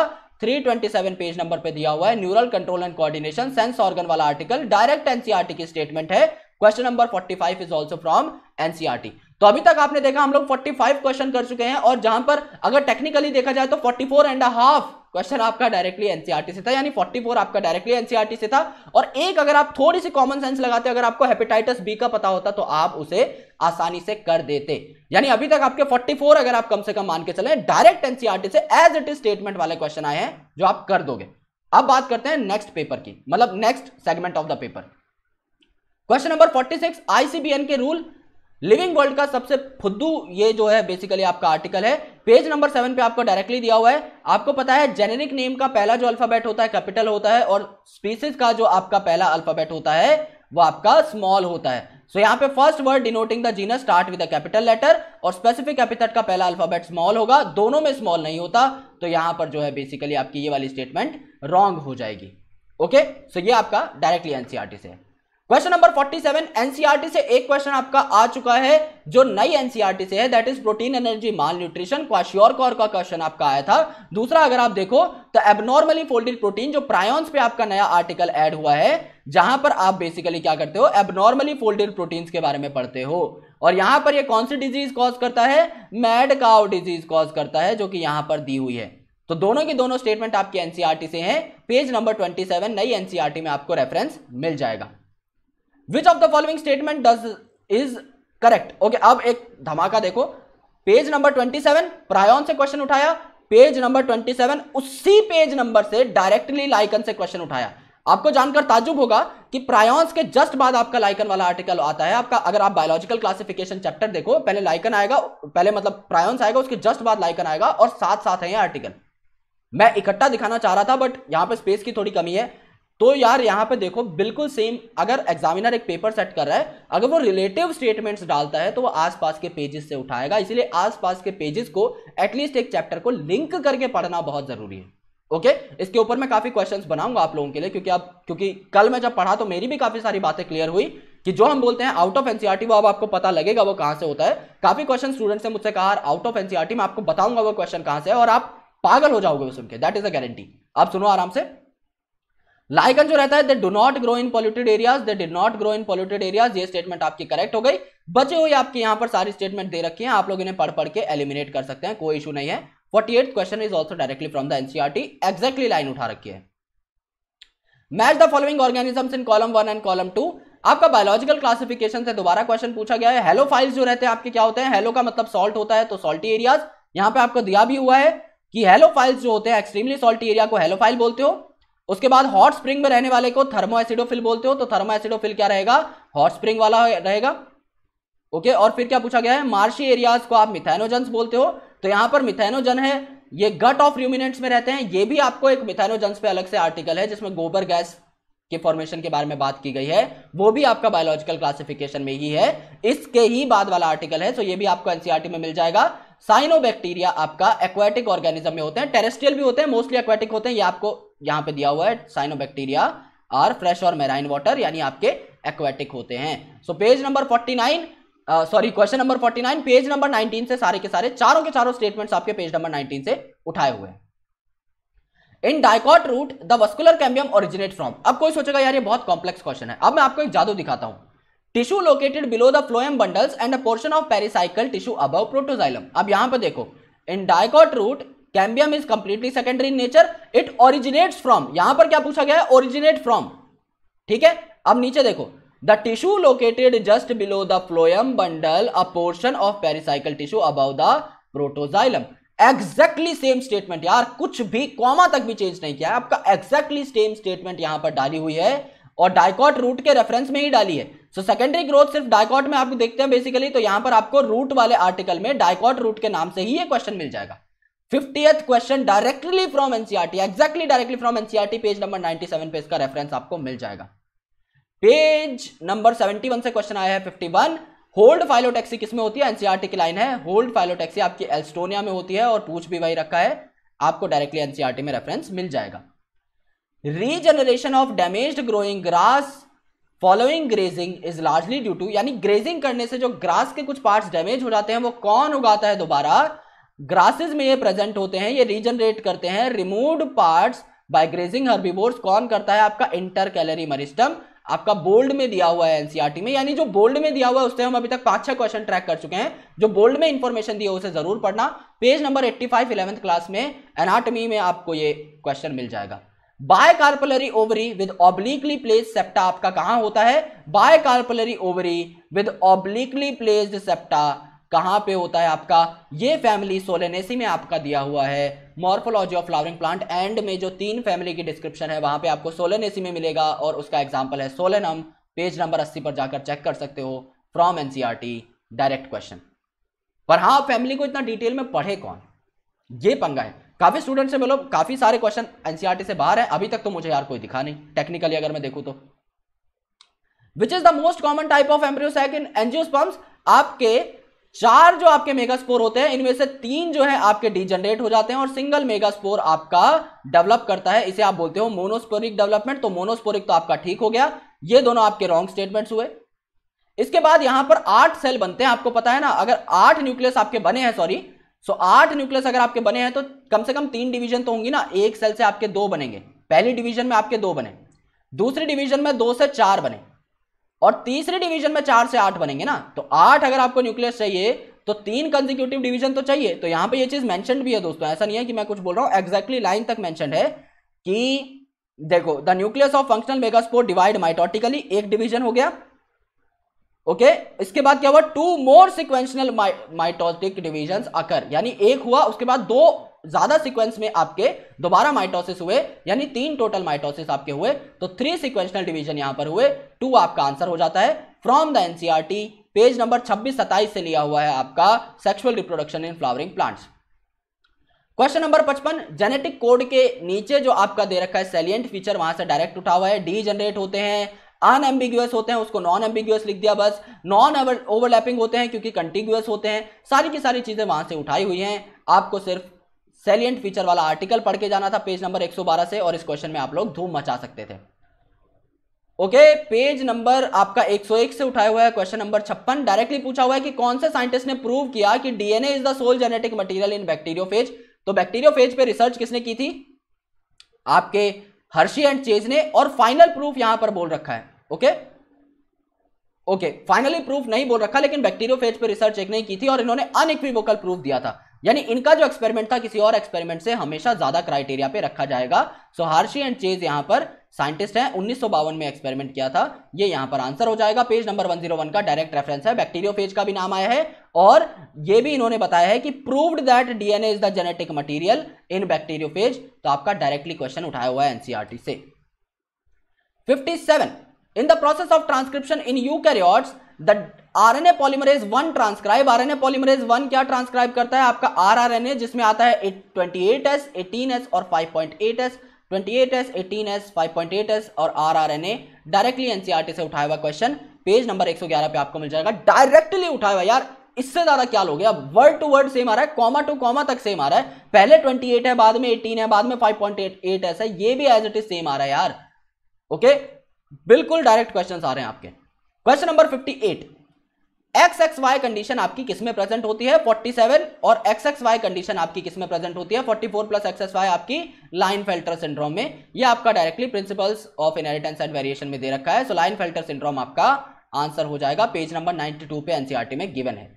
S1: 327 पेज नंबर पे दिया हुआ है neural control and coordination sense organ वाला आर्टिकल डायरेक्ट एनसीआरटी की स्टेटमेंट है question number 45 is also from NCERT तो अभी तक आपने देखा हम लोग 45 क्वेश्चन कर चुके हैं और जहां पर अगर टेक्निकली देखा जाए तो 44 एंड हाफ क्वेश्चन आपका डायरेक्टली एनसीआरटी e से था यानी 44 आपका डायरेक्टली एनसीआरटी e से था और एक अगर आप थोड़ी सी कॉमन सेंस लगाते अगर आपको हेपेटाइटिस बी का पता होता तो आप उसे आसानी से कर देते यानी अभी तक आपके 44 अगर आप कम से कम मान के चले डायरेक्ट एनसीआरटी से एज इट इज स्टेटमेंट वाले क्वेश्चन आए हैं जो आप कर दोगे अब बात करते हैं नेक्स्ट पेपर की मतलब next segment of the paper question number 46 ICBN के रूल लिविंग वर्ल्ड का सबसे फुद्दू ये जो है बेसिकली आपका आर्टिकल है पेज नंबर सेवन पे आपको डायरेक्टली दिया हुआ है आपको पता है जेनेरिक नेम का पहला जो अल्फाबेट होता है कैपिटल होता है और स्पीसीज का जो आपका पहला अल्फाबेट होता है वो आपका स्मॉल होता है सो so, यहाँ पे first word denoting the genus start with capital letter और स्पेसिफिक एपिथेट का पहला अल्फाबेट स्मॉल होगा दोनों में स्मॉल नहीं होता तो यहां पर जो है बेसिकली आपकी ये वाली स्टेटमेंट रॉन्ग हो जाएगी ओके okay? सो so, ये आपका डायरेक्टली एनसीआरटी e से है क्वेश्चन नंबर 47 एनसीईआरटी से एक क्वेश्चन आपका आ चुका है जो नई एनसीईआरटी e से है that is protein energy malnutrition kwashiorkor का क्वेश्चन आपका आया था दूसरा अगर आप देखो तो एबनॉर्मली फोल्डेड प्रोटीन जो प्रायोन्स पे आपका नया आर्टिकल ऐड हुआ है जहां पर आप बेसिकली क्या करते हो एबनॉर्मली फोल्डेड प्रोटीन के बारे में पढ़ते हो और यहां पर यह कौन सी डिजीज कॉज करता है मैड काउ डिजीज कॉज करता है जो कि यहां पर दी हुई है तो दोनों की दोनों स्टेटमेंट आपकी एनसीआरटी e से है पेज नंबर ट्वेंटी नई एनसीआरटी e में आपको रेफरेंस मिल जाएगा which of the following statement does is correct okay अब एक धमाका देखो page number twenty seven prion से क्वेश्चन उठाया पेज नंबर ट्वेंटी सेवन उसी पेज नंबर से डायरेक्टली लाइकन से क्वेश्चन उठाया आपको जानकर ताजुब होगा कि प्रायोन्स के जस्ट बाद आपका लाइकन वाला आर्टिकल आता है आपका अगर आप बायोलॉजिकल क्लासिफिकेशन चैप्टर देखो पहले लाइकन आएगा पहले मतलब प्रायोन्स आएगा उसके जस्ट बाद लाइकन आएगा और साथ साथ है ये आर्टिकल मैं इकट्ठा दिखाना चाह रहा था बट यहां पे स्पेस की थोड़ी कमी है तो यार यहाँ पे देखो बिल्कुल सेम अगर एग्जामिनर एक पेपर सेट कर रहा है अगर वो रिलेटिव स्टेटमेंट्स डालता है तो वो आसपास के पेजेस से उठाएगा इसलिए आसपास के पेजेस को एटलीस्ट एक चैप्टर को लिंक करके पढ़ना बहुत जरूरी है ओके okay? इसके ऊपर मैं काफी क्वेश्चंस बनाऊंगा आप लोगों के लिए क्योंकि अब क्योंकि कल मैं जब पढ़ा तो मेरी भी काफी सारी बातें क्लियर हुई कि जो हम बोलते हैं आउट ऑफ एनसीआरटी वो अब आपको पता लगेगा वो कहां से होता है काफी क्वेश्चन स्टूडेंट्स ने मुझसे कहा आउट ऑफ एनसीआरटी मैं आपको बताऊंगा वो क्वेश्चन कहां से है और आप पागल हो जाओगे सुन के दैट इज अ गारंटी आप सुनो आराम से लाइगन जो रहता है they do not grow in polluted areas they do not grow in polluted areas ये स्टेटमेंट आपकी करेक्ट हो गई बचे हुए आपके यहाँ पर सारी स्टेटमेंट दे रखी हैं आप लोग इन्हें पढ़ पढ़ के एलिमिनेट कर सकते हैं कोई इशू नहीं है forty eight question is also directly from the NCERT exactly line उठा रखी है match the following organisms in column one and column two आपका बायोलॉजिकल क्लासिफिकेशन से दोबारा क्वेश्चन पूछा गया है हेलो फाइल्स जो रहते हैं आपके क्या होते हैं हेलो का मतलब सॉल्ट होता है तो सॉल्टी एरियाज यहां पे आपको दिया भी हुआ है कि हेलो फाइल्स जो होते हैं एक्सट्रीमली सॉल्टी एरिया को हेलो फाइल बोलते हो उसके बाद हॉट स्प्रिंग में रहने वाले को थर्मो एसिडोफिल बोलते हो तो थर्मो एसिडोफिल क्या रहेगा हॉट स्प्रिंग वाला रहेगा ओके और फिर क्या पूछा गया है मार्शी एरियाज को आप मिथेनोजन बोलते हो तो यहां पर मिथेनोजन है ये गट ऑफ र्यूमिनेंट्स में रहते हैं ये भी आपको एक मिथेनोजन्स पे अलग से आर्टिकल है जिसमें गोबर गैस के फॉर्मेशन के बारे में बात की गई है वो भी आपका बायोलॉजिकल क्लासिफिकेशन में ही है इसके ही बाद वाला आर्टिकल है तो ये भी आपको एनसीआरटी में मिल जाएगा साइनोबैक्टीरिया आपका एक्वाटिक ऑर्गेनिज्म में होते हैं टेरेस्ट्रियल भी होते हैं मोस्टली एक्वाटिक होते हैं ये आपको यहां पे दिया हुआ है साइनोबैक्टीरिया आर फ्रेश और मेराइन वाटर यानी आपके एक्वाटिक होते हैं so page number 49 sorry question number 49 page number 19 से सारे के सारे चारों के चारों स्टेटमेंट आपके पेज नंबर नाइनटीन से उठाए हुए हैं in dicot root the vascular cambium originate from अब कोई सोचेगा यार ये बहुत कॉम्प्लेक्स क्वेश्चन है अब मैं आपको एक जादू दिखाता हूं tissue located below the phloem bundles and a portion of pericycle tissue above protoxylem अब यहां पर देखो in dicot root cambium is completely secondary in nature it originates from यहां पर क्या पूछा गया है ओरिजिनेट फ्रॉम ठीक है अब नीचे देखो the tissue located just below the phloem bundle a portion of pericycle tissue above the protoxylem exactly same statement यार कुछ भी कॉमा तक भी चेंज नहीं किया है आपका एग्जैक्टली सेम स्टेटमेंट यहां पर डाली हुई है और डायकॉट रूट के रेफरेंस में ही डाली है सो सेकेंडरी ग्रोथ सिर्फ डायकॉट में आप देखते हैं बेसिकली तो यहां पर आपको रूट वाले आर्टिकल में डायकॉट रूट के नाम से ही ये क्वेश्चन मिल जाएगा fiftieth question directly from NCERT exactly directly from NCERT page number ninety seven पे इसका रेफरेंस आपको मिल जाएगा पेज नंबर 71 से क्वेश्चन आया है 51 होल्ड फाइलोटैक्सी किसमें होती है एनसीआरटी e की लाइन है होल्ड फाइलोटैक्सी आपकी एल्स्टोनिया में होती है और पूछ भी वही रखा है आपको डायरेक्टली एनसीआरटी e में रेफरेंस मिल जाएगा regeneration of damage growing grass following grazing is largely due to यानी ग्रेजिंग करने से जो ग्रास के कुछ पार्ट्स डैमेज हो जाते हैं वो कौन उगाता है दोबारा ग्रासेस में ये प्रेजेंट होते हैं ये रीजनरेट करते हैं remove parts by grazing herbivores कौन करता है आपका इंटर कैलरी मरिस्टम आपका बोल्ड में दिया हुआ है एनसीआरटी e में यानी जो बोल्ड में दिया हुआ है उससे हम अभी तक पांच छह क्वेश्चन ट्रैक कर चुके हैं जो बोल्ड में इंफॉर्मेशन दिया उसे जरूर पढ़ना page number eighty five eleventh class में एनाटमी में आपको ये क्वेश्चन मिल जाएगा bicarpellary ovary with obliquely place septa आपका कहां होता है bicarpellary ovary with obliquely placed septa कहां पे होता है आपका ये फैमिली सोलेनेसी में आपका दिया हुआ है morphology of flowering plant end में जो तीन फैमिली की डिस्क्रिप्शन है वहां पे आपको सोलेनेसी में मिलेगा और उसका एग्जाम्पल है सोलेनम पेज नंबर अस्सी पर जाकर चेक कर सकते हो फ्रॉम एनसीआरटी डायरेक्ट क्वेश्चन पर हाँ फैमिली को इतना डिटेल में पढ़े कौन ये पंगा है काफ़ी स्टूडेंट से मतलब काफ़ी सारे क्वेश्चन एनसीआरटी e से बाहर है अभी तक तो मुझे यार कोई दिखा नहीं टेक्निकली अगर मैं देखू तो which is the most common type of embryo in angiosperms आपके चार जो आपके मेगास्पोर होते हैं इनमें से तीन जो है आपके डिजनरेट हो जाते हैं और सिंगल मेगास्पोर आपका डेवलप करता है इसे आप बोलते हो मोनोस्पोरिक डेवलपमेंट तो मोनोस्पोरिक तो आपका ठीक हो गया ये दोनों आपके रॉन्ग स्टेटमेंट्स हुए इसके बाद यहां पर आठ सेल बनते हैं आपको पता है ना अगर आठ न्यूक्लियस आपके बने हैं सॉरी सो आठ न्यूक्लियस अगर आपके बने हैं तो कम से कम तीन डिवीजन तो होंगी ना एक सेल से आपके दो बनेंगे पहली डिवीजन में आपके दो बने दूसरी डिवीजन में दो से चार बने और तीसरी डिवीजन में चार से आठ बनेंगे ना तो आठ अगर आपको न्यूक्लियस चाहिए तो तीन कंजिक्यूटिव डिवीजन तो चाहिए तो यहां पे ये चीज मेंशन भी है दोस्तों ऐसा नहीं है कि मैं कुछ बोल रहा हूं एग्जैक्टली लाइन तक मेंशन है कि देखो the nucleus of functional megaspore divide mitotically एक डिवीजन हो गया ओके okay? इसके बाद क्या हुआ two more sequential mitotic division occur यानी एक हुआ उसके बाद दो ज्यादा सीक्वेंस में आपके दोबारा माइटोसिस हुए यानी तीन टोटल माइटोसिस आपके हुए तो थ्री सिक्वेंशनल डिवीजन यहां पर हुए टू आपका आंसर हो जाता है from the NCERT page number छब्बीस सताइस से लिया हुआ है आपका sexual reproduction in flowering plants question number पचपन जेनेटिक कोड के नीचे जो आपका दे रखा है सेलियंट फीचर वहां से डायरेक्ट उठा हुआ है डी जनरेट होते हैं अनएम्बिग्यूस होते हैं उसको नॉन एम्बिग्यूस लिख दिया बस नॉन ओवरलैपिंग होते हैं क्योंकि कंटिग्यूस होते हैं सारी की सारी चीज़ें वहाँ से उठाई हुई हैं आपको सिर्फ सेलियंट फीचर वाला आर्टिकल पढ़ के जाना था पेज नंबर 112 से और इस क्वेश्चन में आप लोग धूम मचा सकते थे ओके okay, पेज नंबर आपका 101 से उठाया हुआ है क्वेश्चन नंबर छप्पन डायरेक्टली पूछा हुआ है कि कौन से साइंटिस्ट ने प्रूव किया कि DNA is the sole genetic material in bacteriophage तो बैक्टीरियोफेज पे रिसर्च किसने की थी आपके हर्षी एंड चेज ने और फाइनल प्रूफ यहां पर बोल रखा है ओके ओके फाइनली प्रूफ नहीं बोल रखा लेकिन बैक्टीरियोफेज पर रिसर्च एक नहीं की थी और इन्होंने अनइक्विवोकल प्रूफ दिया था यानी इनका जो एक्सपेरिमेंट था किसी और एक्सपेरिमेंट से हमेशा ज्यादा क्राइटेरिया पे रखा जाएगा सो हार्शी एंड चेज यहां पर साइंटिस्ट हैं उन्नीस में एक्सपेरिमेंट किया था ये यहां पर आंसर हो जाएगा पेज नंबर 101 का डायरेक्ट रेफरेंस है बैक्टीरियोफेज का भी नाम आया है और ये भी इन्होंने बताया है कि proved that DNA is the genetic material in bacteriophage तो आपका डायरेक्टली क्वेश्चन उठाया हुआ है एनसीआरटी e से fifty In the process of transcription in eukaryotes, the RNA polymerase 1 transcribe RNA polymerase 1 क्या ट्रांसक्राइब करता है आपका rRNA जिसमें आता है 28s, 18s और 5.8s 28s, 18s, 5.8s और rRNA डायरेक्टली एनसीईआरटी से उठाया हुआ क्वेश्चन पेज नंबर 111 पे आपको मिल जाएगा डायरेक्टली उठाया हुआ यार इससे ज्यादा क्या लोगे अब वर्ड टू वर्ड सेम आ रहा है कॉमा टू कॉमा तक सेम आ रहा है पहले 28 है बाद में 18 है बाद में 5.8 है ये भी एज इट इज सेम आ रहा है यार ओके बिल्कुल डायरेक्ट क्वेश्चन आ रहे हैं आपके question number 58 X X Y condition आपकी किसमें प्रेजेंट होती है 47 और एक्स एक्स वाई कंडीशन आपकी किसमें प्रेजेंट होती है 44 four plus X S Y आपकी लाइन फिल्टर सिंड्रोम में ये आपका directly principles of inheritance and variation में दे रखा है सो लाइन फिल्टर सिंड्रोम आपका आंसर हो जाएगा पेज नंबर 92 पे एनसीआरटी e में गिवन है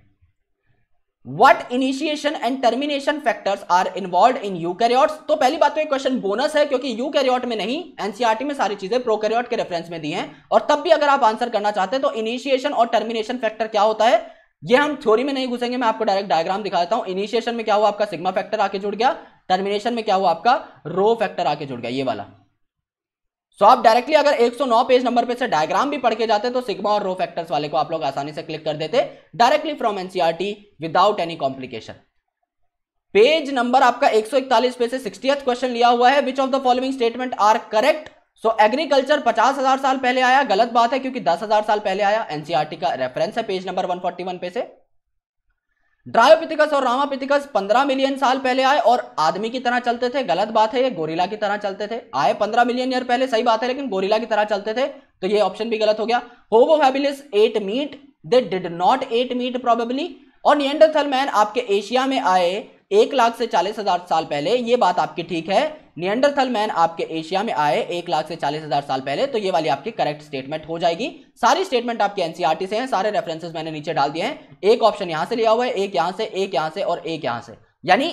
S1: what initiation and termination factors are involve in eukaryotes तो पहली बात तो एक क्वेश्चन बोनस है क्योंकि यू कैरियॉट में नहीं एनसीआरटी में सारी चीजें प्रो कैरियॉट के रेफरेंस में दी हैं और तब भी अगर आप आंसर करना चाहते हैं तो इनिशिएशन और टर्मिनेशन फैक्टर क्या होता है ये हम थ्योरी में नहीं घुसेंगे मैं आपको डायरेक्ट डायग्राम दिखा देता हूं इनिशिएशन में क्या हुआ आपका सिग्मा फैक्टर आके जुड़ गया टर्मिनेशन में क्या हुआ आपका रो फैक्टर आके जुड़ गया ये वाला सो आप डायरेक्टली अगर 109 पेज नंबर पे से डायग्राम भी पढ़ के जाते तो सिग्मा और रो फैक्टर्स वाले को आप लोग आसानी से क्लिक कर देते directly from NCERT without any complication page number आपका 141 पे से 60th क्वेश्चन लिया हुआ है which of the following statement are correct so agriculture पचास हजार साल पहले आया गलत बात है क्योंकि दस हजार साल पहले आया एनसीआरटी e का रेफरेंस है पेज नंबर वन पे से ड्रायोपिथिकस और रामापिथिकस 15 मिलियन साल पहले आए और आदमी की तरह चलते थे गलत बात है ये गोरिला की तरह चलते थे आए 15 मिलियन ईयर पहले सही बात है लेकिन गोरिला की तरह चलते थे तो ये ऑप्शन भी गलत हो गया Homo habilis ate meat they did not ate meat probably और नियंडरथल मैन आपके एशिया में आए एक लाख से चालीस हजार साल पहले ये बात आपकी ठीक है नियंडरथल मैन आपके एशिया में आए एक लाख से चालीस हजार साल पहले तो ये वाली आपकी करेक्ट स्टेटमेंट हो जाएगी सारी स्टेटमेंट आपके एनसीआरटी e से हैं सारे रेफरेंसेस मैंने नीचे डाल दिए हैं एक ऑप्शन यहां से लिया हुआ है एक यहां से एक यहां से और एक यहां से यानी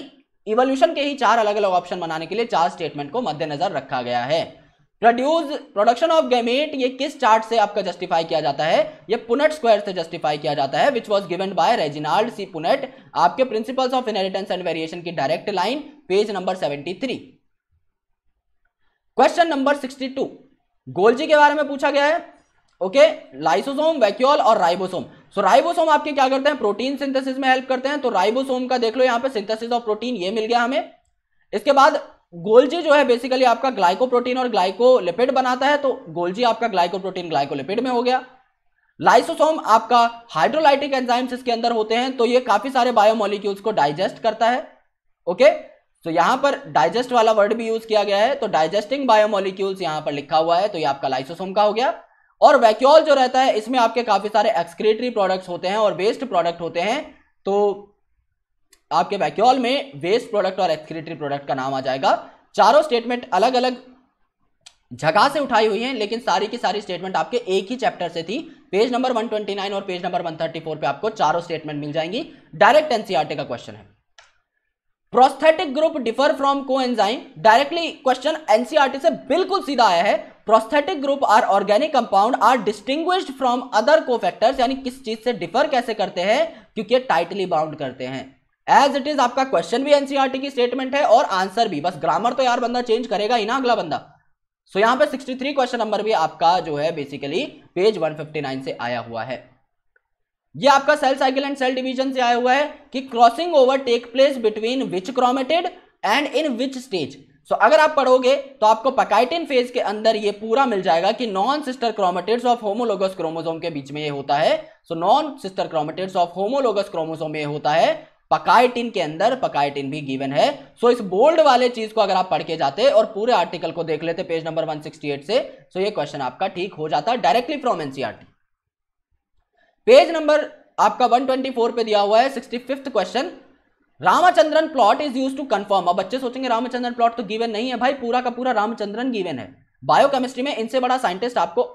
S1: इवोल्यूशन के ही चार अलग अलग ऑप्शन बनाने के लिए चार स्टेटमेंट को मद्देनजर रखा गया है प्रोड्यूस प्रोडक्शन ऑफ गेमेट ये किस चार्ट से आपका जस्टिफाई किया जाता है ये पुनट स्क्वायर से जस्टिफाई किया जाता है which was given by Reginald C Punnett आपके principles of inheritance and variation की direct line page number three question number 62 Golgi के बारे में पूछा गया है ओके लाइसोसोम वैक्यूल और राइबोसोम सो राइबोसोम आपके क्या करते हैं प्रोटीन सिंथेसिस में हेल्प करते हैं तो राइबोसोम का देख लो यहां पे सिंथेसिस ऑफ प्रोटीन ये मिल गया हमें इसके बाद गोल्जी जो है बेसिकली आपका ग्लाइकोप्रोटीन और ग्लाइकोलिपिड बनाता है तो गोल्जी आपका ग्लाइकोप्रोटीन ग्लाइकोलिपिड में हो गया लाइसोसोम आपका हाइड्रोलाइटिक एंजाइम्स इसके अंदर होते हैं तो ये काफी सारे बायोमोलिक्यूल्स को डाइजेस्ट करता है ओके okay? तो यहां पर डाइजेस्ट वाला वर्ड भी यूज किया गया है तो डाइजेस्टिंग बायोमोलिक्यूल्स यहां पर लिखा हुआ है तो ये आपका लाइसोसोम का हो गया और वैक्यूल जो रहता है इसमें आपके काफी सारे एक्सक्रेटरी प्रोडक्ट्स होते हैं और वेस्ट प्रोडक्ट होते हैं तो आपके वैक्यूल में वेस्ट प्रोडक्ट और एक्सक्रेटरी प्रोडक्ट का नाम आ जाएगा चारों स्टेटमेंट अलग अलग जगह से उठाई हुई है लेकिन सारी की सारी स्टेटमेंट आपके एक ही चैप्टर से थी पेज नंबर वन और पेज नंबर वन पे आपको चारों स्टेटमेंट मिल जाएंगी डायरेक्ट एनसीआरटी का क्वेश्चन है prosthetic group differ from coenzyme directly question NCERT से बिल्कुल सीधा आया है prosthetic group are organic compound are distinguished from other factors यानी किस चीज से डिफर कैसे करते हैं क्योंकि टाइटली बाउंड करते हैं एज इट इज आपका क्वेश्चन भी एनसीआरटी e की स्टेटमेंट है और आंसर भी बस ग्रामर तो यार बंदा चेंज करेगा ही ना अगला बंदा सो so, पर पे 63 क्वेश्चन नंबर भी आपका जो है बेसिकली पेज 159 से आया हुआ है ये आपका cell cycle and cell division से आया हुआ है कि crossing over take place between which chromatid and in which stage so अगर आप पढ़ोगे तो आपको पकाइटिन फेज के अंदर ये पूरा मिल जाएगा कि non sister chromatids of homologous chromosome के बीच में ये होता है so non sister chromatids of homologous chromosome में होता है पकाइटिन के अंदर पकाइटिन भी गिवन है सो so, इस बोल्ड वाले चीज को अगर आप पढ़ के जाते और पूरे आर्टिकल को देख लेते पेज नंबर 168 से सो तो so ये क्वेश्चन आपका ठीक हो जाता directly from NCERT page number आपका 124 पे दिया हुआ है sixty fifth question Ramachandran plot is use to confirm अब बच्चे सोचेंगे रामचंद्रन प्लॉट तो गिवन नहीं है भाई पूरा का पूरा रामचंद्रन गिवन है बायोकेमिस्ट्री में इनसे बड़ा साइंटिस्ट आपको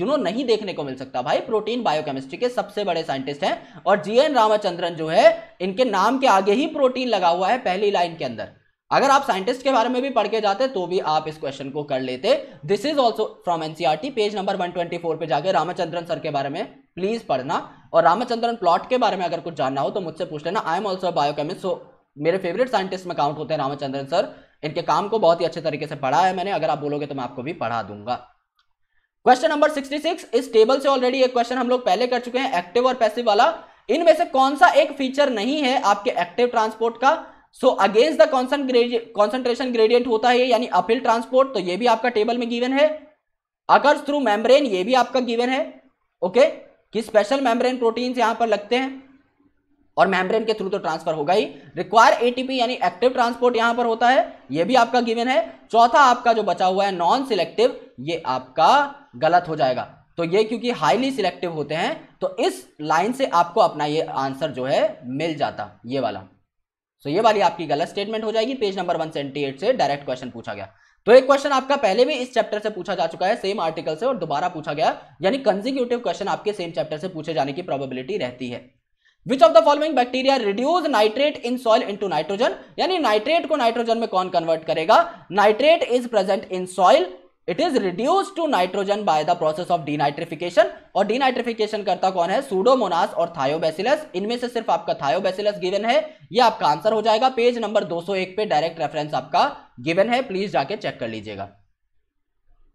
S1: जुनो नहीं देखने को मिल सकता भाई प्रोटीन बायोकेमिस्ट्री के सबसे बड़े साइंटिस्ट हैं और जीएन रामचंद्रन जो है इनके नाम के आगे ही प्रोटीन लगा हुआ है पहली लाइन के अंदर अगर आप साइंटिस्ट के बारे में भी पढ़ के जाते तो भी आप इस क्वेश्चन को कर लेते this is also from NCERT page number 124 पे जाके रामचंद्रन सर के बारे में प्लीज पढ़ना और रामचंद्रन प्लॉट के बारे में अगर कुछ जानना हो तो मुझसे पूछ लेना I am also biochemist so मेरे फेवरेट साइंटिस्ट में काउंट होते हैं रामचंद्रन सर इनके काम को बहुत ही अच्छे तरीके से पढ़ा है मैंने अगर आप बोलोगे तो मैं आपको भी पढ़ा दूंगा क्वेश्चन नंबर 66 इस टेबल से ऑलरेडी एक क्वेश्चन हम लोग पहले कर चुके हैं एक्टिव और पैसिव वाला इनमें से कौन सा एक फीचर नहीं है आपके एक्टिव ट्रांसपोर्ट का so against the concentration gradient होता है यानी अपील ट्रांसपोर्ट तो ये भी आपका टेबल में गिवन है अगर थ्रू मेम्ब्रेन ये भी आपका गिवन है ओके okay? कि स्पेशल मेम्ब्रेन प्रोटीन्स यहां पर लगते हैं और मेम्ब्रेन के थ्रू तो ट्रांसफर होगा ही रिक्वायर एटीपी यानी एक्टिव ट्रांसपोर्ट यहां पर होता है ये भी आपका गिवन है चौथा आपका जो बचा हुआ है नॉन सिलेक्टिव ये आपका गलत हो जाएगा तो ये क्योंकि हाईली सिलेक्टिव होते हैं तो इस लाइन से आपको अपना ये आंसर जो है मिल जाता ये वाला सो तो ये वाली आपकी गलत स्टेटमेंट हो जाएगी पेज नंबर वन से डायरेक्ट क्वेश्चन पूछा गया तो एक क्वेश्चन आपका पहले भी इस चैप्टर से पूछा जा चुका है सेम आर्टिकल से और दोबारा पूछा गया यानी कंजिक्यूटिव क्वेश्चन आपके सेम चैप्टर से पूछे जाने की प्रोबेबिलिटी रहती है which of the following bacteria reduce nitrate in soil into nitrogen यानी नाइट्रेट को नाइट्रोजन में कौन कन्वर्ट करेगा nitrate is present in soil it is reduce to nitrogen by the process of denitrification और डीनाइट्रिफिकेशन करता कौन है सूडोमोनास और थायोबेसिलस इनमें से सिर्फ आपका थायोबेसिलस गिवन है ये आपका आंसर हो जाएगा पेज नंबर 201 पे डायरेक्ट रेफरेंस आपका गिवन है प्लीज जाके चेक कर लीजिएगा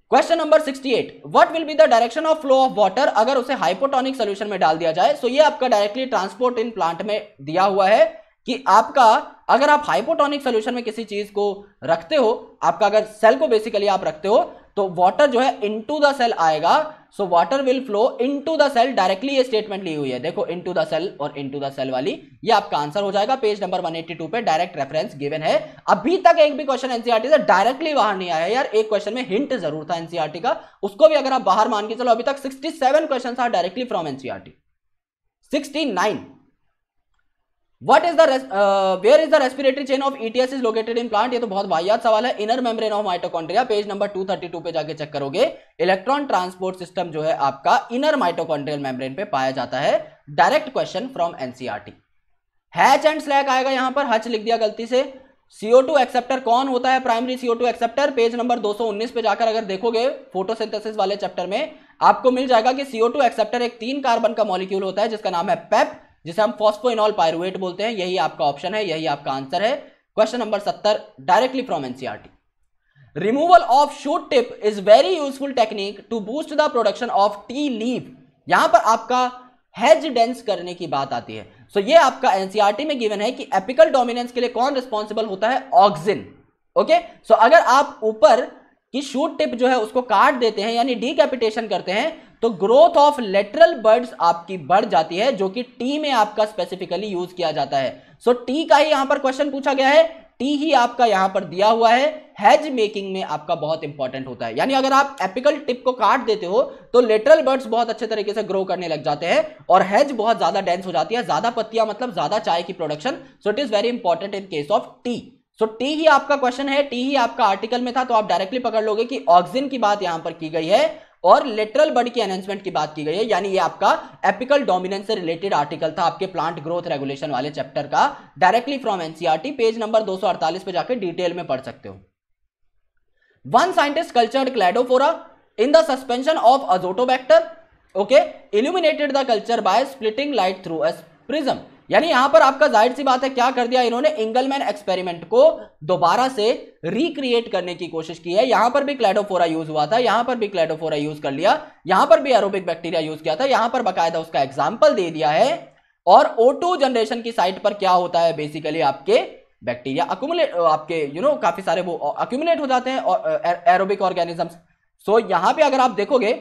S1: question number 68 what will be the direction of flow of water अगर उसे हाइपोटोनिक सोल्यूशन में डाल दिया जाए सो तो so ये आपका डायरेक्टली ट्रांसपोर्ट इन प्लांट में दिया हुआ है कि आपका अगर आप हाइपोटोनिक सोल्यूशन में किसी चीज को रखते हो आपका अगर सेल को बेसिकली आप रखते हो तो वाटर जो है इनटू द सेल आएगा so water will flow into the cell directly ये स्टेटमेंट ली हुई है देखो इनटू द सेल और इनटू द सेल वाली ये आपका आंसर हो जाएगा पेज नंबर 182 पे डायरेक्ट रेफरेंस गिवन है अभी तक एक भी क्वेश्चन एनसीआरटी e से डायरेक्टली बाहर नहीं आया यार एक क्वेश्चन में हिंट जरूर था एनसीआरटी e का उसको भी अगर आप बाहर मान के चलो अभी तक सिक्सटी क्वेश्चन था directly from NCERT sixty what is the where is the respiratory chain of ETS is located in plant ये तो बहुत वाहियात सवाल है inner membrane of mitochondria page number 232 पे जाके चेक करोगे इलेक्ट्रॉन ट्रांसपोर्ट सिस्टम जो है आपका इनर माइटोकॉन्ड्रियल मेम्ब्रेन पे पाया जाता है direct question from NCERT Hatch and Slack आएगा यहां पर हच लिख दिया गलती से CO2 एक्सेप्टर कौन होता है primary CO2 acceptor page number 219 पे जाकर अगर देखोगे फोटोसिंथेसिस वाले चैप्टर में आपको मिल जाएगा कि CO2 एक्सेप्टर एक तीन कार्बन का मॉलिक्यूल होता है जिसका नाम है पेप जिसे हम फॉस्फोइनॉल पायरुवेट बोलते हैं यही आपका ऑप्शन है यही आपका आंसर है क्वेश्चन नंबर सत्तर directly from NCERT removal of shoot tip is very useful technique to boost the production of tea leave यहां पर आपका हेज डेंस करने की बात आती है सो so ये आपका एनसीआरटी e में गिवन है कि एपिकल डोमिनेंस के लिए कौन रिस्पॉन्सिबल होता है ऑक्सिन ओके सो अगर आप ऊपर की शूट टिप जो है उसको काट देते हैं यानी डिकैपिटेशन करते हैं तो ग्रोथ ऑफ लेटरल बर्ड्स आपकी बढ़ जाती है जो कि टी में आपका स्पेसिफिकली यूज किया जाता है सो so, टी का ही यहां पर क्वेश्चन पूछा गया है टी ही आपका यहां पर दिया हुआ है हैज मेकिंग में आपका बहुत इंपॉर्टेंट होता है यानी अगर आप एपिकल टिप को काट देते हो तो लेटरल बर्ड्स बहुत अच्छे तरीके से ग्रो करने लग जाते हैं और हैज बहुत ज्यादा डेंस हो जाती है ज्यादा पत्तियां मतलब ज्यादा चाय की production so it is very important in case of tea so so, tea ही आपका क्वेश्चन है टी ही आपका आर्टिकल में था तो आप डायरेक्टली पकड़ लोगे कि ऑक्सीजन की बात यहां पर की गई है और लेटरल बड की अनाउंसमेंट की बात की गई है यानी ये आपका एपिकल डोमिनेंस से रिलेटेड आर्टिकल था आपके प्लांट ग्रोथ रेगुलेशन वाले चैप्टर का directly from NCERT page number 248 पे जाके डिटेल में पढ़ सकते हो one scientist culture Cladophora in the suspension of Azotobacter okay illuminated the culture by splitting light through a prism यानी यहां पर आपका जाहिर सी बात है क्या कर दिया इन्होंने इंगलमैन एक्सपेरिमेंट को दोबारा से रिक्रिएट करने की कोशिश की है यहां पर भी क्लेडोफोरा यूज हुआ था यहां पर भी क्लेडोफोरा यूज कर लिया यहां पर भी एरोबिक बैक्टीरिया यूज किया था यहां पर बाकायदा उसका एग्जाम्पल दे दिया है और ओटो जनरेशन की साइट पर क्या होता है बेसिकली आपके बैक्टीरिया अक्यूमुलेट आपके यू you नो know, काफी सारे वो अक्यूमुलेट हो जाते हैं एरोबिक ऑर्गेनिजम्स सो यहां पर अगर आप देखोगे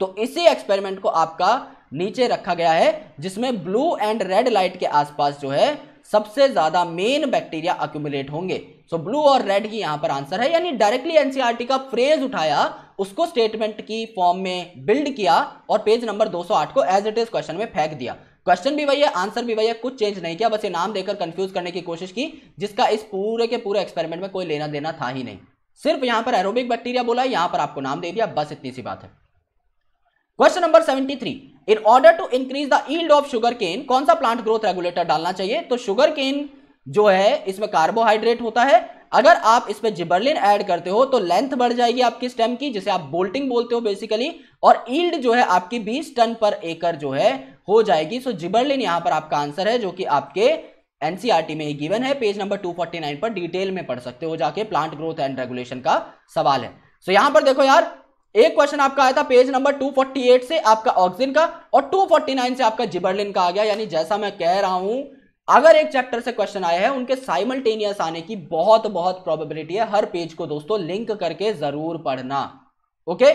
S1: तो इसी एक्सपेरिमेंट को आपका नीचे रखा गया है जिसमें ब्लू एंड रेड लाइट के आसपास जो है सबसे ज्यादा मेन बैक्टीरिया अक्यूमुलेट होंगे सो ब्लू और रेड ही यहां पर आंसर है यानी डायरेक्टली एनसीआरटी e का फ्रेज उठाया उसको स्टेटमेंट की फॉर्म में बिल्ड किया और पेज नंबर 208 को एज इट इज क्वेश्चन में फेंक दिया क्वेश्चन भी वही है आंसर भी वही है कुछ चेंज नहीं किया बस ये नाम देकर कंफ्यूज करने की कोशिश की जिसका इस पूरे के पूरे एक्सपेरिमेंट में कोई लेना देना था ही नहीं सिर्फ यहां पर एरोबिक बैक्टीरिया बोला यहां पर आपको नाम दे दिया बस इतनी सी बात है question number 73 in order to increase the yield of sugar cane कौन सा प्लांट ग्रोथ रेगुलेटर डालना चाहिए तो शुगर केन जो है इसमें कार्बोहाइड्रेट होता है अगर आप इसमें जिबरलिन ऐड करते हो तो लेंथ बढ़ जाएगी आपकी स्टेम की जिसे आप बोल्टिंग बोलते हो बेसिकली और ईल्ड जो है आपकी 20 टन पर एकड़ जो है हो जाएगी सो जिबरलिन यहां पर आपका आंसर है जो कि आपके एनसीआरटी e में ही गिवन है पेज नंबर 249 पर डिटेल में पढ़ सकते हो जाके प्लांट ग्रोथ एंड रेगुलेशन का सवाल है सो यहां पर देखो यार एक क्वेश्चन आपका आया था पेज नंबर 248 से आपका ऑक्सीजन का और 249 से आपका जिबरलिन का आ गया यानी जैसा मैं कह रहा हूं अगर एक चैप्टर से क्वेश्चन आया है उनके साइमल्टेनियस आने की बहुत बहुत प्रोबेबिलिटी है हर पेज को दोस्तों लिंक करके जरूर पढ़ना ओके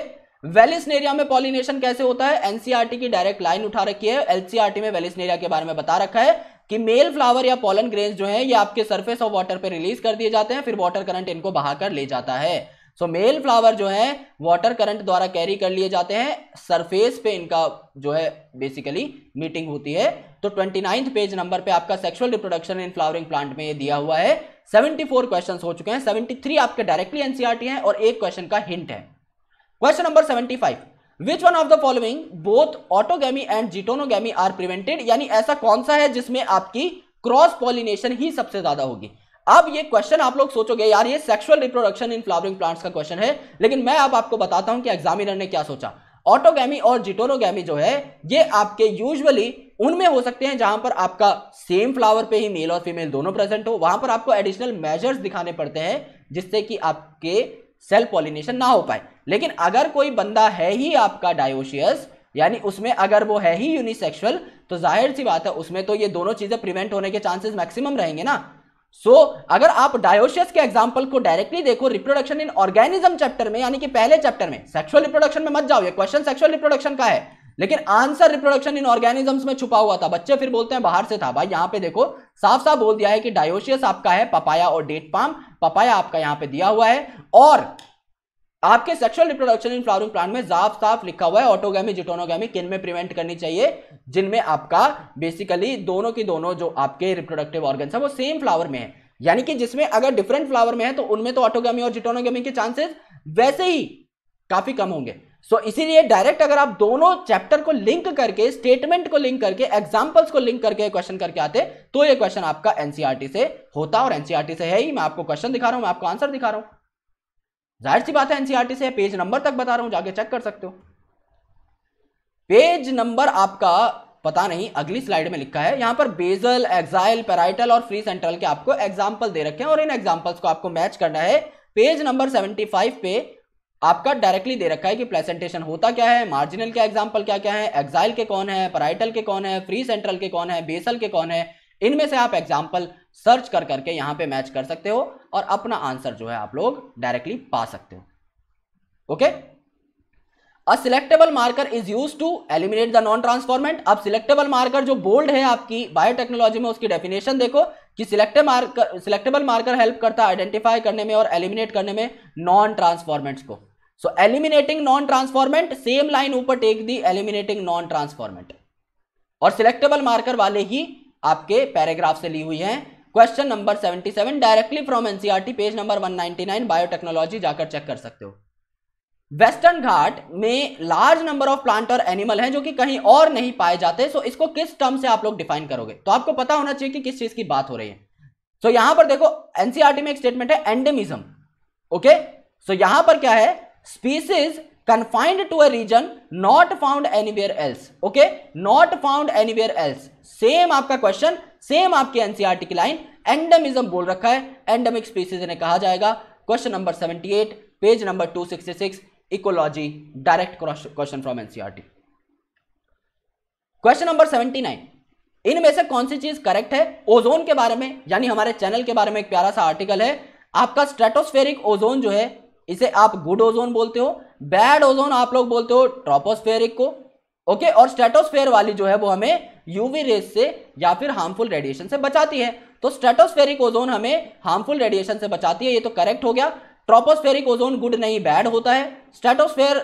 S1: वेलिसनेरिया में पॉलिनेशन कैसे होता है एनसीआरटी e की डायरेक्ट लाइन उठा रखी है एलसीआरटी e में वेलिसनेरिया के बारे में बता रखा है कि मेल फ्लावर या पॉलन ग्रेन जो है ये आपके सरफेस ऑफ वाटर पर रिलीज कर दिए जाते हैं फिर वाटर करंट इनको बहाकर ले जाता है सो मेल फ्लावर जो है वाटर करंट द्वारा कैरी कर लिए जाते हैं सरफेस पे इनका जो है बेसिकली मीटिंग होती है तो ट्वेंटी नाइन्थ पेज नंबर पे आपका sexual reproduction in flowering plant में ये दिया हुआ है 74 क्वेश्चंस हो चुके हैं 73 आपके डायरेक्टली एनसीईआरटी e हैं और एक क्वेश्चन का हिंट है question number 75 which one of the following both autogamy and geitonogamy are prevented यानी ऐसा कौन सा है जिसमें आपकी क्रॉस पॉलिनेशन ही सबसे ज्यादा होगी अब ये क्वेश्चन आप लोग सोचोगे यार ये sexual reproduction in flowering plants का क्वेश्चन है लेकिन मैं अब आपको बताता हूं कि एग्जामिनर ने क्या सोचा ऑटोगैमी और जिटोनोगैमी जो है ये आपके यूजुअली उनमें हो सकते हैं जहां पर आपका सेम फ्लावर पे ही मेल और फीमेल दोनों प्रेजेंट हो वहां पर आपको एडिशनल मेजर्स दिखाने पड़ते हैं जिससे कि आपके सेल पॉलिनेशन ना हो पाए लेकिन अगर कोई बंदा है ही आपका डायोशियस यानी उसमें अगर वो है ही यूनिसेक्सुअल तो जाहिर सी बात है उसमें तो ये दोनों चीजें प्रिवेंट होने के चांसेस मैक्सिमम रहेंगे ना सो so, अगर आप डायोशियस के एग्जाम्पल को डायरेक्टली देखो रिप्रोडक्शन इन ऑर्गेनिज्म चैप्टर में यानी कि पहले चैप्टर में सेक्सुअल रिप्रोडक्शन में मत जाओ ये क्वेश्चन सेक्सुअल रिप्रोडक्शन का है लेकिन आंसर रिप्रोडक्शन इन ऑर्गेनिजम्स में छुपा हुआ था बच्चे फिर बोलते हैं बाहर से था भाई यहाँ पे देखो साफ साफ बोल दिया है कि डायोशियस आपका है पपाया और डेट पाम पपाया आपका यहाँ पे दिया हुआ है और आपके sexual reproduction in flowering plant में साफ साफ लिखा हुआ है ऑटोगैमी जिटोनोगैमी किन में प्रिवेंट करनी चाहिए जिनमें आपका बेसिकली दोनों की दोनों जो आपके रिप्रोडक्टिव ऑर्गन है वो सेम फ्लावर में है यानी कि जिसमें अगर डिफरेंट फ्लावर में है तो उनमें तो ऑटोगैमी और जिटोनोगैमी के चांसेस वैसे ही काफी कम होंगे सो so, इसीलिए डायरेक्ट अगर आप दोनों चैप्टर को लिंक करके स्टेटमेंट को लिंक करके एग्जाम्पल्स को लिंक करके क्वेश्चन करके आते तो ये क्वेश्चन आपका एनसीआरटी e से होता और एनसीआरटी e से है ही मैं आपको क्वेश्चन दिखा रहा हूं मैं आपको आंसर दिखा रहा हूं जाहिर सी बात है एनसीआरटी e से पेज नंबर तक बता रहा हूं जाके चेक कर सकते हो पेज नंबर आपका पता नहीं अगली स्लाइड में लिखा है यहां पर बेजल एक्साइल पेराइटल और फ्री सेंट्रल के आपको एग्जाम्पल दे रखे हैं और इन एग्जाम्पल्स को आपको मैच करना है पेज नंबर सेवेंटी पे आपका डायरेक्टली दे रखा है कि प्रेजेंटेशन होता क्या है मार्जिनल के एग्जाम्पल क्या क्या है एक्साइल के कौन है पराइटल के कौन है फ्री सेंट्रल के कौन है बेसल के कौन है इनमें से आप एग्जाम्पल सर्च कर करके यहाँ पे मैच कर सकते हो और अपना आंसर जो है आप लोग डायरेक्टली पा सकते हो okay a selectable marker is use to eliminate the non transformant अब सिलेक्टेबल मार्कर जो बोल्ड है आपकी बायोटेक्नोलॉजी में उसकी डेफिनेशन देखो कि selected marker selectable marker help करता है आइडेंटिफाई करने में और एलिमिनेट करने में नॉन ट्रांसफॉर्मेंट्स को so eliminating non transformant same line ऊपर टेक दी एलिमिनेटिंग नॉन ट्रांसफॉर्मेंट और सिलेक्टेबल मार्कर वाले ही आपके पैराग्राफ से ली हुई है question number 77 directly from NCERT page number 199 biotechnology जाकर चेक कर सकते हो वेस्टर्न घाट में लार्ज नंबर ऑफ प्लांट और एनिमल हैं जो कि कहीं और नहीं पाए जाते सो इसको किस टर्म से आप लोग डिफाइन करोगे तो आपको पता होना चाहिए कि किस चीज की बात हो रही है सो so, यहां पर देखो एनसीआरटी e में एक स्टेटमेंट है एंडेमिज्म ओके सो यहां पर क्या है species confined to a region not found anywhere else okay not found anywhere else same आपका क्वेश्चन सेम आपके एनसीआरटी e की लाइन एंडमिज्म बोल रखा है एंडमिक स्पीसीज ने कहा जाएगा question number 78 page number 266 ecology direct question from NCERT question number 79 इनमें से कौन सी चीज करेक्ट है ओजोन के बारे में यानी हमारे चैनल के बारे में एक प्यारा सा आर्टिकल है आपका स्ट्रेटोस्फेरिक ओजोन जो है इसे आप गुड ओजोन बोलते हो बैड ओजोन आप लोग बोलते हो ट्रोपोस्फेरिक को ओके okay? और स्ट्रेटोस्फेयर वाली जो है वो हमें यूवी रेस से या फिर हार्मफुल रेडिएशन से बचाती है तो स्ट्रेटोस्फेरिक ओजोन हमें हार्मफुल रेडिएशन से बचाती है ये तो करेक्ट हो गया ट्रोपोस्फेरिक ओजोन गुड नहीं बैड होता है स्ट्रेटोस्फेयर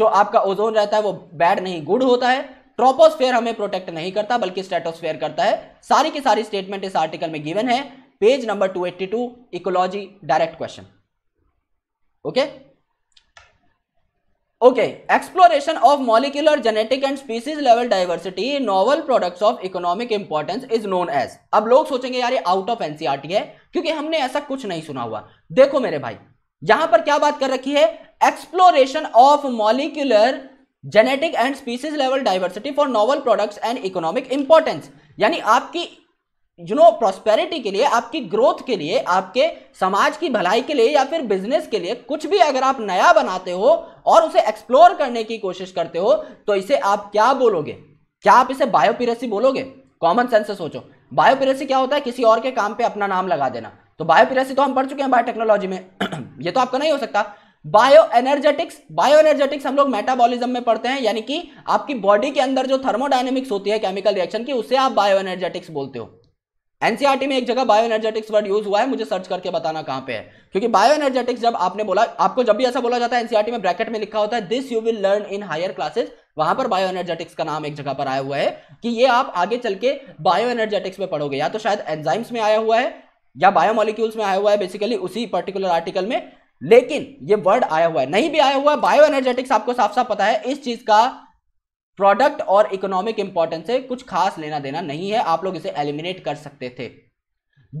S1: जो आपका ओजोन रहता है वो बैड नहीं गुड होता है ट्रोपोस्फेयर हमें प्रोटेक्ट नहीं करता बल्कि स्ट्रेटोस्फेयर करता है सारी की सारी स्टेटमेंट इस आर्टिकल में गिवन है page number 282 ecology direct question okay okay? Okay exploration of molecular genetic and species level diversity novel products of economic importance is known as अब लोग सोचेंगे यार ये आउट ऑफ एनसीआरटी है क्योंकि हमने ऐसा कुछ नहीं सुना हुआ देखो मेरे भाई यहां पर क्या बात कर रखी है exploration of molecular genetic and species level diversity for novel products and economic importance यानी आपकी यू नो प्रॉस्पेरिटी के लिए आपकी ग्रोथ के लिए आपके समाज की भलाई के लिए या फिर बिजनेस के लिए कुछ भी अगर आप नया बनाते हो और उसे एक्सप्लोर करने की कोशिश करते हो तो इसे आप क्या बोलोगे क्या आप इसे बायोपिरेसी बोलोगे कॉमन सेंस से सोचो बायोपिरेसी क्या होता है किसी और के काम पे अपना नाम लगा देना तो बायोपिरेसी तो हम पढ़ चुके हैं बायोटेक्नोलॉजी में <clears throat> ये तो आपका नहीं हो सकता बायो एनर्जेटिक्स बायो एनर्जेटिक्स हम लोग मेटाबॉलिज्म में पढ़ते हैं यानी कि आपकी बॉडी के अंदर जो थर्मोडाइनेमिक्स होती है केमिकल रिएक्शन की उसे आप बायो एनर्जेटिक्स बोलते हो एनसीईआरटी में एक जगह बायो एनर्जेटिक्स वर्ड यूज हुआ है मुझे सर्च करके बताना कहां पे है क्योंकि बायो एनर्जेटिक्स जब आपने बोला आपको जब भी ऐसा बोला जाता है एनसीईआरटी में ब्रैकेट में लिखा होता है this you will learn in higher classes वहां पर बायो एनर्जेटिक्स का नाम एक जगह पर आया हुआ है कि ये आप आगे चल के बायो एनर्जेटिक्स में पढ़ोगे या तो शायद एंजाइम्स में आया हुआ है या बायोमोलिक्यूल्स में आया हुआ है बेसिकली उसी पर्टिकुलर आर्टिकल में लेकिन ये वर्ड आया हुआ है नहीं भी आया हुआ है बायो एनर्जेटिक्स आपको साफ साफ पता है इस चीज का प्रोडक्ट और इकोनॉमिक इंपॉर्टेंस से कुछ खास लेना देना नहीं है आप लोग इसे एलिमिनेट कर सकते थे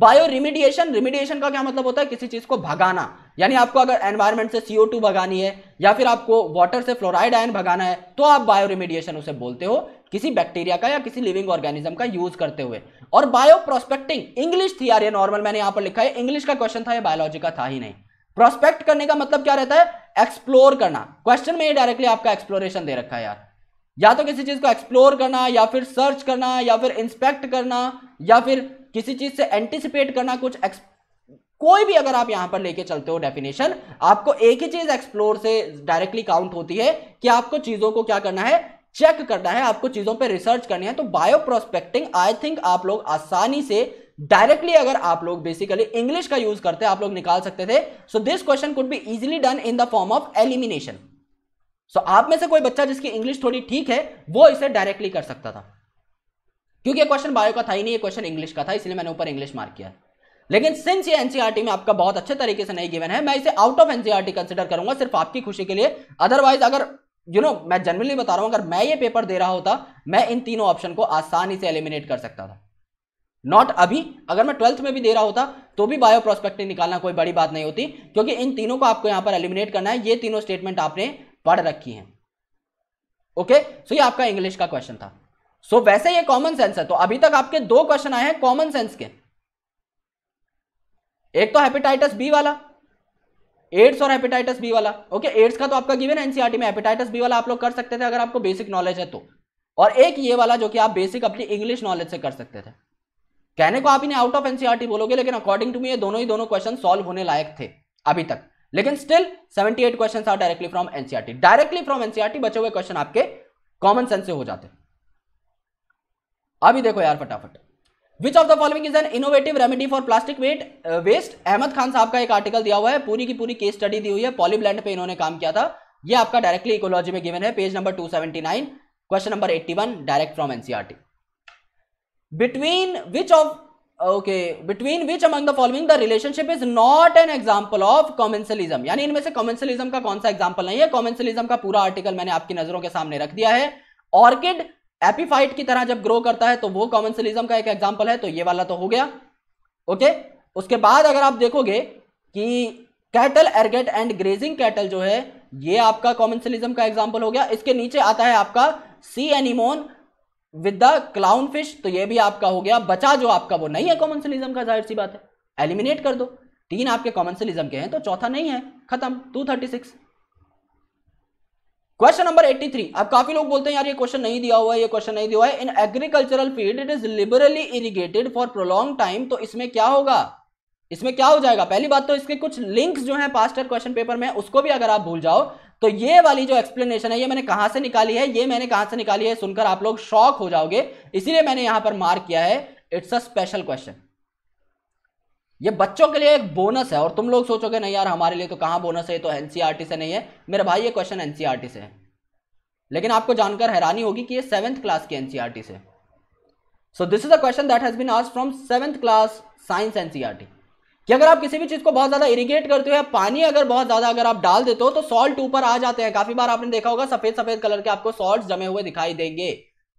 S1: बायो रिमीडिएशन रिमीडिएशन का क्या मतलब होता है किसी चीज को भगाना यानी आपको अगर एनवायरमेंट से सीओ टू भगानी है या फिर आपको वाटर से फ्लोराइड आयन भगाना है तो आप बायो रिमीडिएशन उसे बोलते हो किसी बैक्टीरिया का या किसी लिविंग ऑर्गेनिज्म का यूज करते हुए और बायो प्रोस्पेक्टिंग इंग्लिश थी यार ये नॉर्मल मैंने यहां पर लिखा है इंग्लिश का क्वेश्चन था बायोलॉजी का था ही नहीं प्रोस्पेक्ट करने का मतलब क्या रहता है एक्सप्लोर करना क्वेश्चन में ये डायरेक्टली आपका एक्सप्लोरेशन दे रखा है यार या तो किसी चीज़ को एक्सप्लोर करना या फिर सर्च करना या फिर इंस्पेक्ट करना या फिर किसी चीज़ से एंटिसिपेट करना कुछ कोई भी अगर आप यहां पर लेके चलते हो डेफिनेशन आपको एक ही चीज एक्सप्लोर से डायरेक्टली काउंट होती है कि आपको चीजों को क्या करना है चेक करना है आपको चीजों पर रिसर्च करनी है तो बायो प्रोस्पेक्टिंग आई थिंक आप लोग आसानी से डायरेक्टली अगर आप लोग बेसिकली इंग्लिश का यूज करते आप लोग निकाल सकते थे so this question could be easily done in the form of elimination so so, आप में से कोई बच्चा जिसकी इंग्लिश थोड़ी ठीक है वो इसे डायरेक्टली कर सकता था क्योंकि क्वेश्चन बायो का था ही नहीं ये क्वेश्चन इंग्लिश का था इसलिए मैंने ऊपर इंग्लिश मार्क किया लेकिन सिंस ये एनसीआरटी e में आपका बहुत अच्छे तरीके से नहीं गिवन है मैं इसे आउट ऑफ एनसीआरटी कंसिडर करूंगा सिर्फ आपकी खुशी के लिए अदरवाइज अगर यू you नो know, मैं जनरली बता रहा हूं अगर मैं ये पेपर दे रहा होता मैं इन तीनों ऑप्शन को आसानी से एलिमिनेट कर सकता था नॉट अभी अगर मैं ट्वेल्थ में भी दे रहा होता तो भी बायो प्रोस्पेक्टिव निकालना कोई बड़ी बात नहीं होती क्योंकि इन तीनों को आपको यहां पर एलिमिनेट करना है ये तीनों स्टेटमेंट आपने पढ़ रखी हैं ओके सो ये आपका इंग्लिश का क्वेश्चन था सो so, वैसे ये कॉमन सेंस है तो अभी तक आपके दो क्वेश्चन आए हैं कॉमन सेंस के एक तो हेपेटाइटिस बी वाला एड्स और हेपेटाइटिस बी वाला ओके एड्स का तो आपका गिवन एनसीआरटी e में हेपेटाइटिस बी वाला आप लोग कर सकते थे अगर आपको बेसिक नॉलेज है तो और एक ये वाला जो कि आप बेसिक अपनी इंग्लिश नॉलेज से कर सकते थे कहने को आप इन्हें आउट ऑफ एनसीआरटी बोलोगे लेकिन अकॉर्डिंग टू मी ये दोनों ही दोनों क्वेश्चन सॉल्व होने लायक थे अभी तक लेकिन still 78 questions are directly from NCERT directly from NCERT बचे हुए क्वेश्चन आपके कॉमन सेंस से हो जाते अभी देखो यार फटाफट which of the following is an innovative remedy for plastic wet waste Ahmed Khan साहब का एक आर्टिकल दिया हुआ है पूरी की पूरी केस स्टडी दी हुई है पॉलीब्लैंड पे इन्होंने काम किया था ये आपका डायरेक्टली इकोलॉजी में गिवन है page number 279 question number 81 direct from NCERT between which of okay between which among the following the relationship is not an example of commensalism यानी इनमें से कॉमेंसलिज्म का कौन सा एग्जाम्पल नहीं है कॉमेंसलिज्म का पूरा आर्टिकल मैंने आपकी नजरों के सामने रख दिया है ऑर्किड एपीफाइट की तरह जब ग्रो करता है तो वो कॉमेंसलिज्म का एक एग्जाम्पल है तो ये वाला तो हो गया ओके okay? उसके बाद अगर आप देखोगे कि कैटल एर्गेट एंड ग्रेजिंग कैटल जो है ये आपका कॉमेंसलिज्म का एग्जाम्पल हो गया इसके नीचे आता है आपका sea anemone with the clown fish तो ये भी आपका हो गया बचा जो आपका वो नहीं है कॉमनसलिज्म का जाहिर सी बात है एलिमिनेट कर दो तीन आपके कॉमनसलिज्म के हैं तो चौथा नहीं है खत्म two thirty six question number eighty three अब काफी लोग बोलते हैं यार ये क्वेश्चन नहीं दिया हुआ है ये क्वेश्चन नहीं दिया हुआ है in agricultural field it is liberally irrigated for prolong time तो इसमें क्या होगा इसमें क्या हो जाएगा पहली बात तो इसके कुछ लिंक्स जो है पास्टर क्वेश्चन पेपर में उसको भी अगर आप भूल जाओ तो ये वाली जो एक्सप्लेनेशन है ये मैंने कहां से निकाली है ये मैंने कहां से निकाली है सुनकर आप लोग शॉक हो जाओगे इसीलिए मैंने यहां पर मार्क किया है इट्स अ स्पेशल क्वेश्चन ये बच्चों के लिए एक बोनस है और तुम लोग सोचोगे नहीं यार हमारे लिए तो कहां बोनस है तो एनसीआरटी e से नहीं है मेरे भाई ये क्वेश्चन एनसीआरटी e से है लेकिन आपको जानकर हैरानी होगी कि ये सेवेंथ क्लास की एनसीआरटी e से so this is a question that has been asked from seventh class science NCERT कि अगर आप किसी भी चीज को बहुत ज्यादा इरिगेट करते हो या पानी अगर बहुत ज्यादा अगर आप डाल देते हो तो सॉल्ट ऊपर आ जाते हैं काफी बार आपने देखा होगा सफेद सफेद कलर के आपको सॉल्ट जमे हुए दिखाई देंगे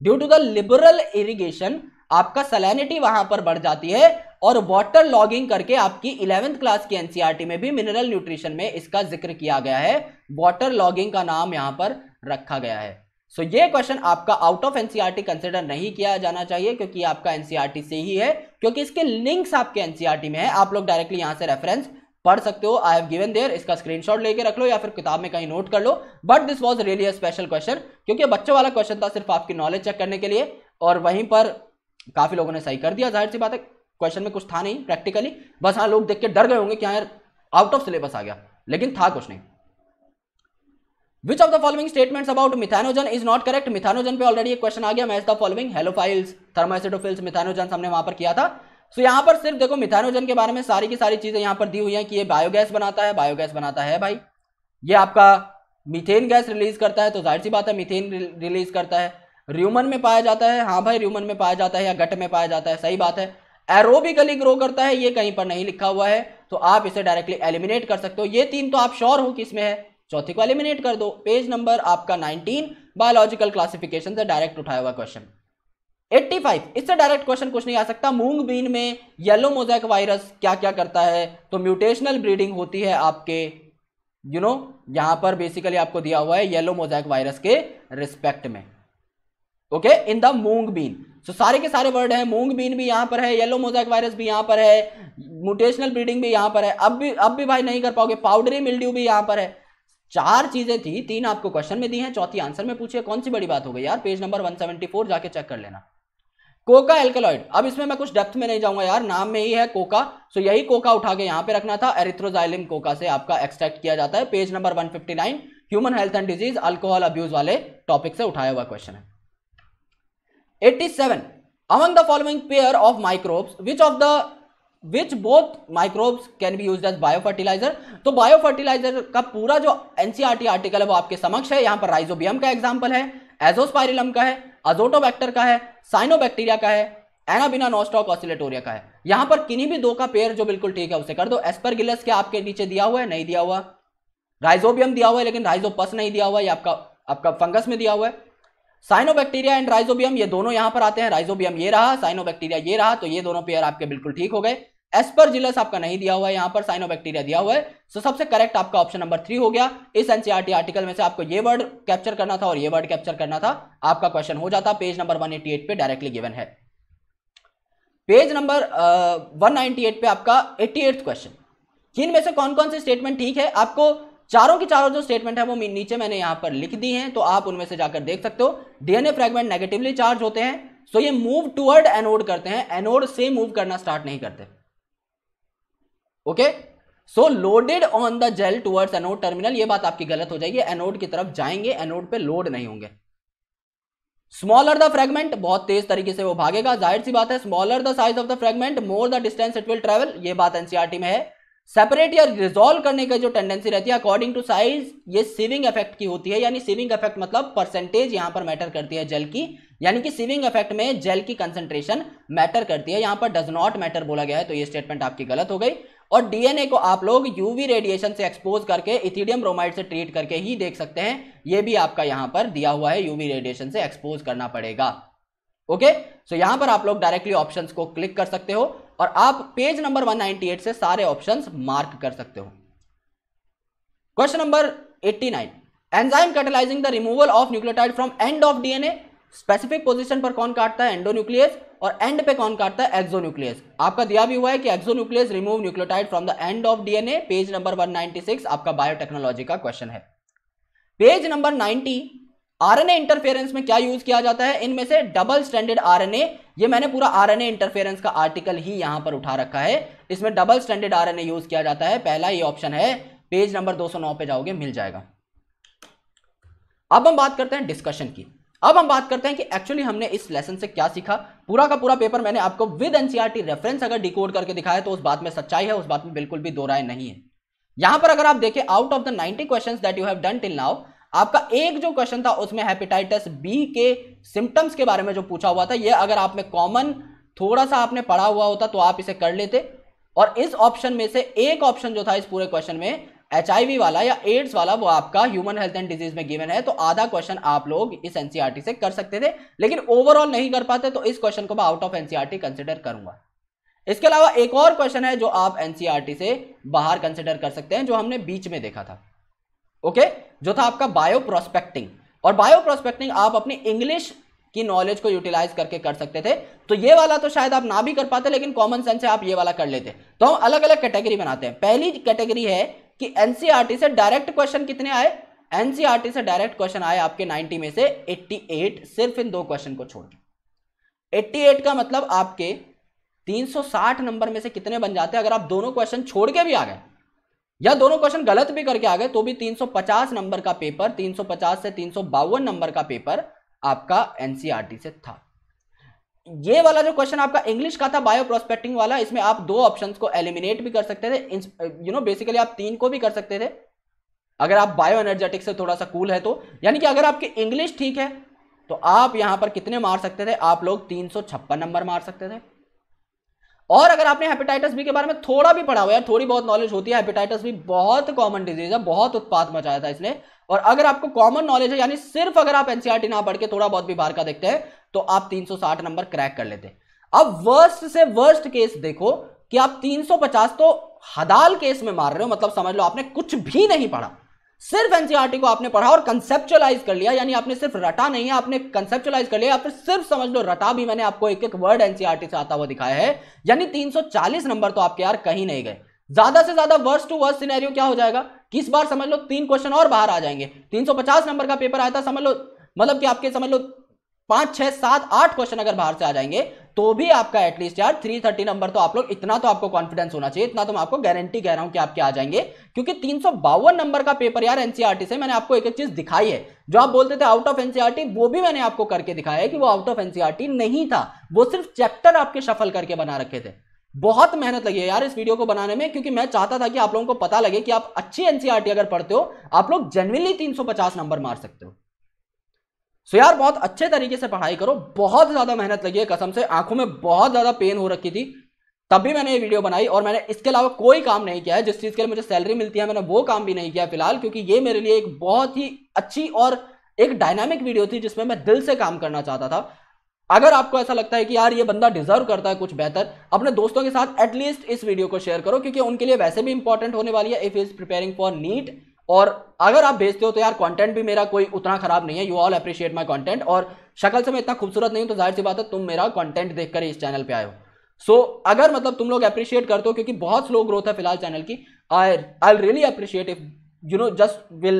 S1: due to the liberal irrigation आपका सलैनिटी वहां पर बढ़ जाती है और वाटर लॉगिंग करके आपकी इलेवेंथ क्लास की एनसीआरटी e में भी मिनरल न्यूट्रिशन में इसका जिक्र किया गया है वाटर लॉगिंग का नाम यहां पर रखा गया है सो ये क्वेश्चन आपका आउट ऑफ एनसीईआरटी कंसिडर नहीं किया जाना चाहिए क्योंकि आपका एनसीईआरटी e से ही है क्योंकि इसके लिंक्स आपके एनसीईआरटी e में है आप लोग डायरेक्टली यहाँ से रेफरेंस पढ़ सकते हो आई हैव गिवन देयर इसका स्क्रीनशॉट लेके रख लो या फिर किताब में कहीं नोट कर लो but this was really a special question क्योंकि बच्चों वाला क्वेश्चन था सिर्फ आपकी नॉलेज चेक करने के लिए और वहीं पर काफ़ी लोगों ने सही कर दिया जाहिर सी बात है क्वेश्चन में कुछ था नहीं प्रैक्टिकली बस हाँ लोग देख के डर गए होंगे कि हाँ यार आउट ऑफ सिलेबस आ गया लेकिन था कुछ नहीं which of the following statements about methanogen is not correct methanogen पे ऑलरेडी एक क्वेश्चन आ गया match the following halophiles thermoacidophiles methanogen हमने वहां पर किया था सो so, यहाँ पर सिर्फ देखो मिथानोजन के बारे में सारी की सारी चीजें यहाँ पर दी हुई हैं कि ये बायोगैस बनाता है बायोगैस बनाता है भाई ये आपका मिथेन गैस रिलीज करता है तो जाहिर सी बात है मिथेन रिलीज करता है र्यूमन में पाया जाता है हाँ भाई र्यूमन में पाया जाता है या गट में पाया जाता है सही बात है एरोबिकली ग्रो करता है ये कहीं पर नहीं लिखा हुआ है तो आप इसे डायरेक्टली एलिमिनेट कर सकते हो ये तीन तो आप श्योर हो किसमें है चौथे को एलिमिनेट कर दो पेज नंबर आपका 19 बायोलॉजिकल क्लासिफिकेशन से डायरेक्ट उठाया हुआ क्वेश्चन 85 इससे डायरेक्ट क्वेश्चन कुछ नहीं आ सकता मूंग बीन में येलो मोजैक वायरस क्या क्या करता है तो म्यूटेशनल ब्रीडिंग होती है आपके यू you नो know, यहां पर बेसिकली आपको दिया हुआ है येलो मोजैक वायरस के रिस्पेक्ट में okay in the mung bean so सारे के सारे वर्ड है मूंग बीन भी यहां पर है येलो मोजैक वायरस भी यहां पर है म्यूटेशनल ब्रीडिंग भी यहां पर है अब भी अब भी भाई नहीं कर पाओगे पाउडरी मिल्ड्यू भी यहां पर है चार चीजें थी तीन आपको क्वेश्चन में दी हैं चौथी आंसर में पूछिए कौन सी बड़ी बात हो गई यार पेज नंबर 174 जाके चेक कर लेना कोका एल्केलॉइड अब इसमें मैं कुछ डेप्थ में नहीं जाऊंगा यार नाम में ही है कोका सो यही कोका उठा के यहां पे रखना था एरिथ्रोजाइलिम कोका से आपका एक्सट्रैक्ट किया जाता है page number one human health and disease alcohol abuse वाले टॉपिक से उठाया हुआ क्वेश्चन है 87 among the following pair of microbes which of the which both microbes can be use as bio fertilizer तो बायो फर्टिलाइजर का पूरा जो NCERT article e है वो आपके समक्ष है यहाँ पर राइजोबियम का एग्जाम्पल है एजोस्पायरिलम का है अजोटोबैक्टर का है साइनोबैक्टीरिया का है एनाबिना नोस्टॉक ऑसिलेटोरिया का है यहां पर किन्हीं भी दो का पेयर जो बिल्कुल ठीक है उसे कर दो एस्परगिलस के आपके नीचे दिया हुआ है नहीं दिया हुआ राइजोबियम दिया हुआ है लेकिन राइजोपस नहीं दिया हुआ है आपका आपका फंगस में दिया हुआ है साइनोबैक्टीरिया एंड राइजोबियम ये दोनों यहां पर आते हैं राइजोबियम ये रहा साइनोबैक्टीरिया ये रहा तो ये दोनों पेयर आपके बिल्कुल ठीक हो गए एस्परजिलस आपका नहीं दिया हुआ है यहां पर साइनोबैक्टीरिया दिया हुआ है सो so, सबसे करेक्ट आपका ऑप्शन नंबर थ्री हो गया इस एनसीआरटी आर्टिकल e में से आपको ये वर्ड कैप्चर करना था और ये वर्ड कैप्चर करना था आपका क्वेश्चन हो जाता पेज नंबर 188 पे डायरेक्टली गिवन है पेज नंबर वन uh, पे आपका एट्टी क्वेश्चन में से कौन कौन से स्टेटमेंट ठीक है आपको चारों की चारों जो स्टेटमेंट है वो नीचे मैंने यहां पर लिख दी है तो आप उनमें से जाकर देख सकते हो डीएनए फ्रेगमेंट नेगेटिवली चार्ज होते हैं सो so ये मूव टूवर्ड एनोड करते हैं एनोड से मूव करना स्टार्ट नहीं करते हैं. Okay so loaded on the gel towards anode terminal ये बात आपकी गलत हो जाएगी एनोड की तरफ जाएंगे एनोड पे लोड नहीं होंगे स्मॉलर द फ्रेगमेंट बहुत तेज तरीके से वो भागेगा जाहिर सी बात है smaller the size of the fragment more the distance it will travel ये बात एनसीआरटी e में है सेपरेट या रिजोल्व करने का जो टेंडेंसी रहती है अकॉर्डिंग टू साइज ये सीविंग इफेक्ट की होती है यानी सिविंग इफेक्ट मतलब परसेंटेज यहां पर मैटर करती है जेल की यानी कि सीविंग इफेक्ट में जेल की कंसेंट्रेशन मैटर करती है यहां पर डज नॉट मैटर बोला गया है तो ये स्टेटमेंट आपकी गलत हो गई और डीएनए को आप लोग यूवी रेडिएशन से एक्सपोज करके इथिडियम ब्रोमाइड से ट्रीट करके ही देख सकते हैं ये भी आपका यहां पर दिया हुआ है यूवी रेडिएशन से एक्सपोज करना पड़ेगा ओके सो यहां पर आप लोग डायरेक्टली ऑप्शन को क्लिक कर सकते हो और आप पेज नंबर वन से सारे ऑप्शन मार्क कर सकते हो question number nine enzyme catalysing the removal of nucleotide from end of DNA specific position पर कौन काटता है एंडोन्यूक्लियस और एंड पे कौन काटता है एक्सोन्यूक्लियस आपका दिया भी हुआ है कि exonuclease remove nucleotide from the end of DNA page number 196 आपका बायोटेक्नोलॉजी का क्वेश्चन है पेज नंबर 90 आरएनए इंटरफेरेंस में क्या यूज किया जाता है इनमें से डबल स्टैंडर्ड आरएनए ये मैंने पूरा आरएनए इंटरफेरेंस का आर्टिकल ही यहां पर उठा रखा है इसमें डबल स्टैंडर्ड आरएनए यूज किया जाता है पहला ये ऑप्शन है पेज नंबर 209 पे जाओगे मिल जाएगा अब हम बात करते हैं डिस्कशन की अब हम बात करते हैं कि एक्चुअली हमने इस लेसन से क्या सीखा पूरा का पूरा पेपर मैंने आपको विद एनसीआरटी रेफरेंस अगर डिकोड करके दिखाया तो उस बात में सच्चाई है उस बात में बिल्कुल भी दो राय नहीं है यहां पर अगर आप देखें out of the ninety question that you have done till now आपका एक जो क्वेश्चन था उसमें हेपेटाइटिस बी के सिम्टम्स के बारे में जो पूछा हुआ था यह अगर आप में कॉमन थोड़ा सा आपने पढ़ा हुआ होता तो आप इसे कर लेते और इस ऑप्शन में से एक ऑप्शन जो था इस पूरे क्वेश्चन में एच वाला या एड्स वाला वो आपका ह्यूमन हेल्थ एंड डिजीज में गिवन है तो आधा क्वेश्चन आप लोग इस एनसीआरटी e से कर सकते थे लेकिन ओवरऑल नहीं कर पाते तो इस क्वेश्चन को मैं आउट ऑफ एनसीआरटी कंसिडर करूंगा इसके अलावा एक और क्वेश्चन है जो आप एनसीआरटी e से बाहर कंसिडर कर सकते हैं जो हमने बीच में देखा था ओके जो था आपका बायो प्रोस्पेक्टिंग और बायो प्रोस्पेक्टिंग आप अपनी इंग्लिश की नॉलेज को यूटिलाइज करके कर सकते थे तो ये वाला तो शायद आप ना भी कर पाते लेकिन कॉमन सेंस से आप ये वाला कर लेते तो हम अलग अलग कैटेगरी बनाते हैं पहली कैटेगरी है कि एनसीईआरटी e से डायरेक्ट क्वेश्चन कितने आए एनसीईआरटी e से डायरेक्ट क्वेश्चन आए आपके 90 में से 88 सिर्फ इन दो क्वेश्चन को छोड़ के 88 का मतलब आपके 360 नंबर में से कितने बन जाते हैं अगर आप दोनों क्वेश्चन छोड़ के भी आ गए या दोनों क्वेश्चन गलत भी करके आ गए तो भी 350 नंबर का पेपर 350 से तीन नंबर का पेपर आपका एनसीआरटी e से था ये वाला जो क्वेश्चन आपका इंग्लिश का था बायो प्रोस्पेक्टिंग वाला इसमें आप दो ऑप्शंस को एलिमिनेट भी कर सकते थे यू नो बेसिकली आप तीन को भी कर सकते थे अगर आप बायो एनर्जेटिक से थोड़ा सा कूल है तो यानी कि अगर आपकी इंग्लिश ठीक है तो आप यहां पर कितने मार सकते थे आप लोग तीन नंबर मार सकते थे और अगर आपने हेपेटाइटिस बी के बारे में थोड़ा भी पढ़ा हुआ है थोड़ी बहुत नॉलेज होती है हेपेटाइटिस बी बहुत कॉमन डिजीज है बहुत उत्पाद मचाया था इसने और अगर आपको कॉमन नॉलेज है यानी सिर्फ अगर आप एनसीआरटी e ना पढ़ के थोड़ा बहुत भी बार का देखते हैं तो आप 360 नंबर क्रैक कर लेते अब वर्स्ट से वर्स्ट केस देखो कि आप 350 तो हदाल केस में मार रहे हो मतलब समझ लो आपने कुछ भी नहीं पढ़ा सिर्फ एनसीआरटी को आपने पढ़ा और कंसेप्चुलाइज कर लिया यानी आपने सिर्फ रटा नहीं है आपने कंसेप्चुलाइज कर लिया या फिर सिर्फ समझ लो रटा भी मैंने आपको एक एक वर्ड एनसीआरटी से आता हुआ दिखाया है यानी 340 नंबर तो आपके यार कहीं नहीं गए ज्यादा से ज्यादा वर्स टू वर्स सिनेरियो क्या हो जाएगा किस बार समझ लो तीन क्वेश्चन और बाहर आ जाएंगे तीन नंबर का पेपर आया था समझ लो मतलब कि आपके समझ लो पांच छह सात आठ क्वेश्चन अगर बाहर से आ जाएंगे तो भी आपका एटलीस्ट यार 330 नंबर तो आप लोग इतना तो आपको कॉन्फिडेंस होना चाहिए इतना तो मैं आपको गारंटी कह रहा हूं कि आपके आ जाएंगे क्योंकि तीन नंबर का पेपर यार एनसीआरटी e से मैंने आपको एक एक चीज दिखाई है जो आप बोलते थे आउट ऑफ एनसीआरटी वो भी मैंने आपको करके दिखाया है कि वो आउट ऑफ एनसीआरटी नहीं था वो सिर्फ चैप्टर आपके सफल करके बना रखे थे बहुत मेहनत लगी है यार इस वीडियो को बनाने में क्योंकि मैं चाहता था कि आप लोगों को पता लगे कि आप अच्छी एनसीआरटी e अगर पढ़ते हो आप लोग जनरली तीन नंबर मार सकते हो सो यार बहुत अच्छे तरीके से पढ़ाई करो बहुत ज़्यादा मेहनत लगी है कसम से आंखों में बहुत ज़्यादा पेन हो रखी थी तब भी मैंने ये वीडियो बनाई और मैंने इसके अलावा कोई काम नहीं किया है जिस चीज़ के लिए मुझे सैलरी मिलती है मैंने वो काम भी नहीं किया फिलहाल क्योंकि ये मेरे लिए एक बहुत ही अच्छी और एक डायनामिक वीडियो थी जिसमें मैं दिल से काम करना चाहता था अगर आपको ऐसा लगता है कि यार ये बंदा डिजर्व करता है कुछ बेहतर अपने दोस्तों के साथ एटलीस्ट इस वीडियो को शेयर करो क्योंकि उनके लिए वैसे भी इंपॉर्टेंट होने वाली है if is preparing for NEET और अगर आप भेजते हो तो यार कंटेंट भी मेरा कोई उतना खराब नहीं है you all appreciate my content और शक्ल से मैं इतना खूबसूरत नहीं हूं तो जाहिर सी बात है तुम मेरा कंटेंट देखकर इस चैनल पे आए हो सो so, अगर मतलब तुम लोग अप्रिशिएट करते हो क्योंकि बहुत स्लो ग्रोथ है फिलहाल चैनल की I I really appreciate if you know just will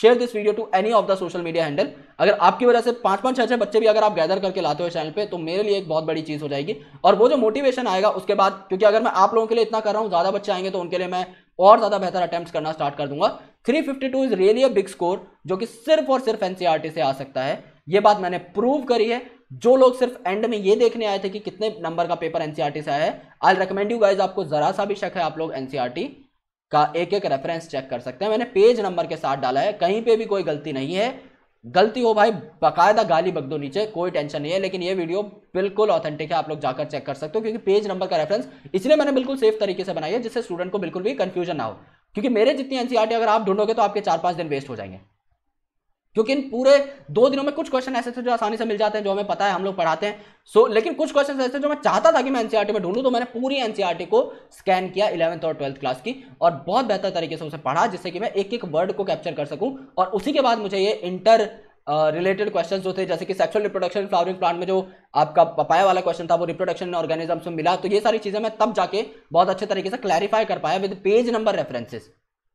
S1: share this video to any of the social media handle अगर आपकी वजह से पांच पांच छह छह बच्चे भी अगर आप गैदर करके लाते हो चैनल पे तो मेरे लिए एक बहुत बड़ी चीज़ हो जाएगी और वो जो मोटिवेशन आएगा उसके बाद क्योंकि अगर मैं आप लोगों के लिए इतना कर रहा हूँ ज़्यादा बच्चे आएंगे तो उनके लिए मैं और ज़्यादा बेहतर अटैम्प्ट करना स्टार्ट कर दूंगा 352 is really a big score जो कि सिर्फ और सिर्फ एनसीईआरटी e से आ सकता है ये बात मैंने प्रूव करी है जो लोग सिर्फ एंड में ये देखने आए थे कि कितने नंबर का पेपर एनसीईआरटी e से आया है आई रिकमेंड यू गाइज आपको जरा सा भी शक है आप लोग एनसीईआरटी e का एक एक रेफरेंस चेक कर सकते हैं मैंने पेज नंबर के साथ डाला है कहीं पे भी कोई गलती नहीं है गलती हो भाई बकायदा गाली बग दो नीचे कोई टेंशन नहीं है लेकिन ये वीडियो बिल्कुल ऑथेंटिक है आप लोग जाकर चेक कर सकते हो क्योंकि पेज नंबर का रेफरेंस इसलिए मैंने बिल्कुल सेफ तरीके से बनाई है जिससे स्टूडेंट को बिल्कुल भी कंफ्यूजन ना हो क्योंकि मेरे जितनी एनसीईआरटी e अगर आप ढूंढोगे तो आपके चार पांच दिन वेस्ट हो जाएंगे क्योंकि इन पूरे दो दिनों में कुछ क्वेश्चन ऐसे थे जो आसानी से मिल जाते हैं जो हमें पता है हम लोग पढ़ाते हैं सो so, लेकिन कुछ क्वेश्चन ऐसे जो मैं चाहता था कि मैं एनसीआरटी e में ढूंढूं तो मैंने पूरी एनसीआरटी e को स्कैन किया इलेवंथ और ट्वेल्थ क्लास की और बहुत बेहतर तरीके से उसे पढ़ा जिससे कि मैं एक एक वर्ड को कैप्चर कर सकूं और उसी के बाद मुझे ये इंटर रिलेटेड uh, क्वेश्चन जो थे जैसे कि सेक्सुअल रिप्रोडक्शन फ्लावरिंग प्लांट में जो आपका पपाया वाला क्वेश्चन था वो रिप्रोडक्शन ऑर्गेनिज्म से मिला तो ये सारी चीज़ें मैं तब जाके बहुत अच्छे तरीके से क्लैरिफाई कर पाया विद पेज नंबर रेफरेंसेस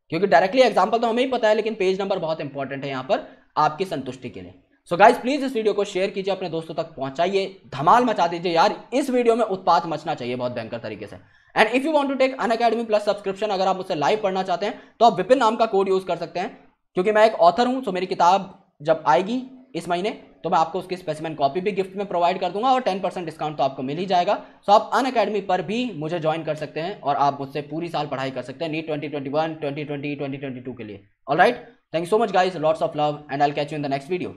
S1: क्योंकि डायरेक्टली एग्जाम्पल तो हमें ही पता है लेकिन पेज नंबर बहुत इंपॉर्टेंट है यहाँ पर आपकी संतुष्टि के लिए सो गाइज प्लीज़ इस वीडियो को शेयर कीजिए अपने दोस्तों तक पहुंचाइए धमाल मचा दीजिए यार इस वीडियो में उत्पाद मचना चाहिए बहुत भयंकर तरीके से and if you want to take Unacademy plus subscription अगर आप उससे लाइव पढ़ना चाहते हैं तो आप विपिन नाम का कोड यूज़ कर सकते हैं क्योंकि मैं एक ऑथर हूं सो मेरी किताब जब आएगी इस महीने तो मैं आपको उसकी स्पेसिमेंट कॉपी भी गिफ्ट में प्रोवाइड कर दूंगा और टेन परसेंट डिस्काउंट तो आपको मिल ही जाएगा सो आप अन अकेडमी पर भी मुझे ज्वाइन कर सकते हैं और आप मुझसे पूरी साल पढ़ाई कर सकते हैं NEET twenty twenty one twenty twenty twenty twenty two के लिए all right thank you so much guys lots of love and I catch you in the next video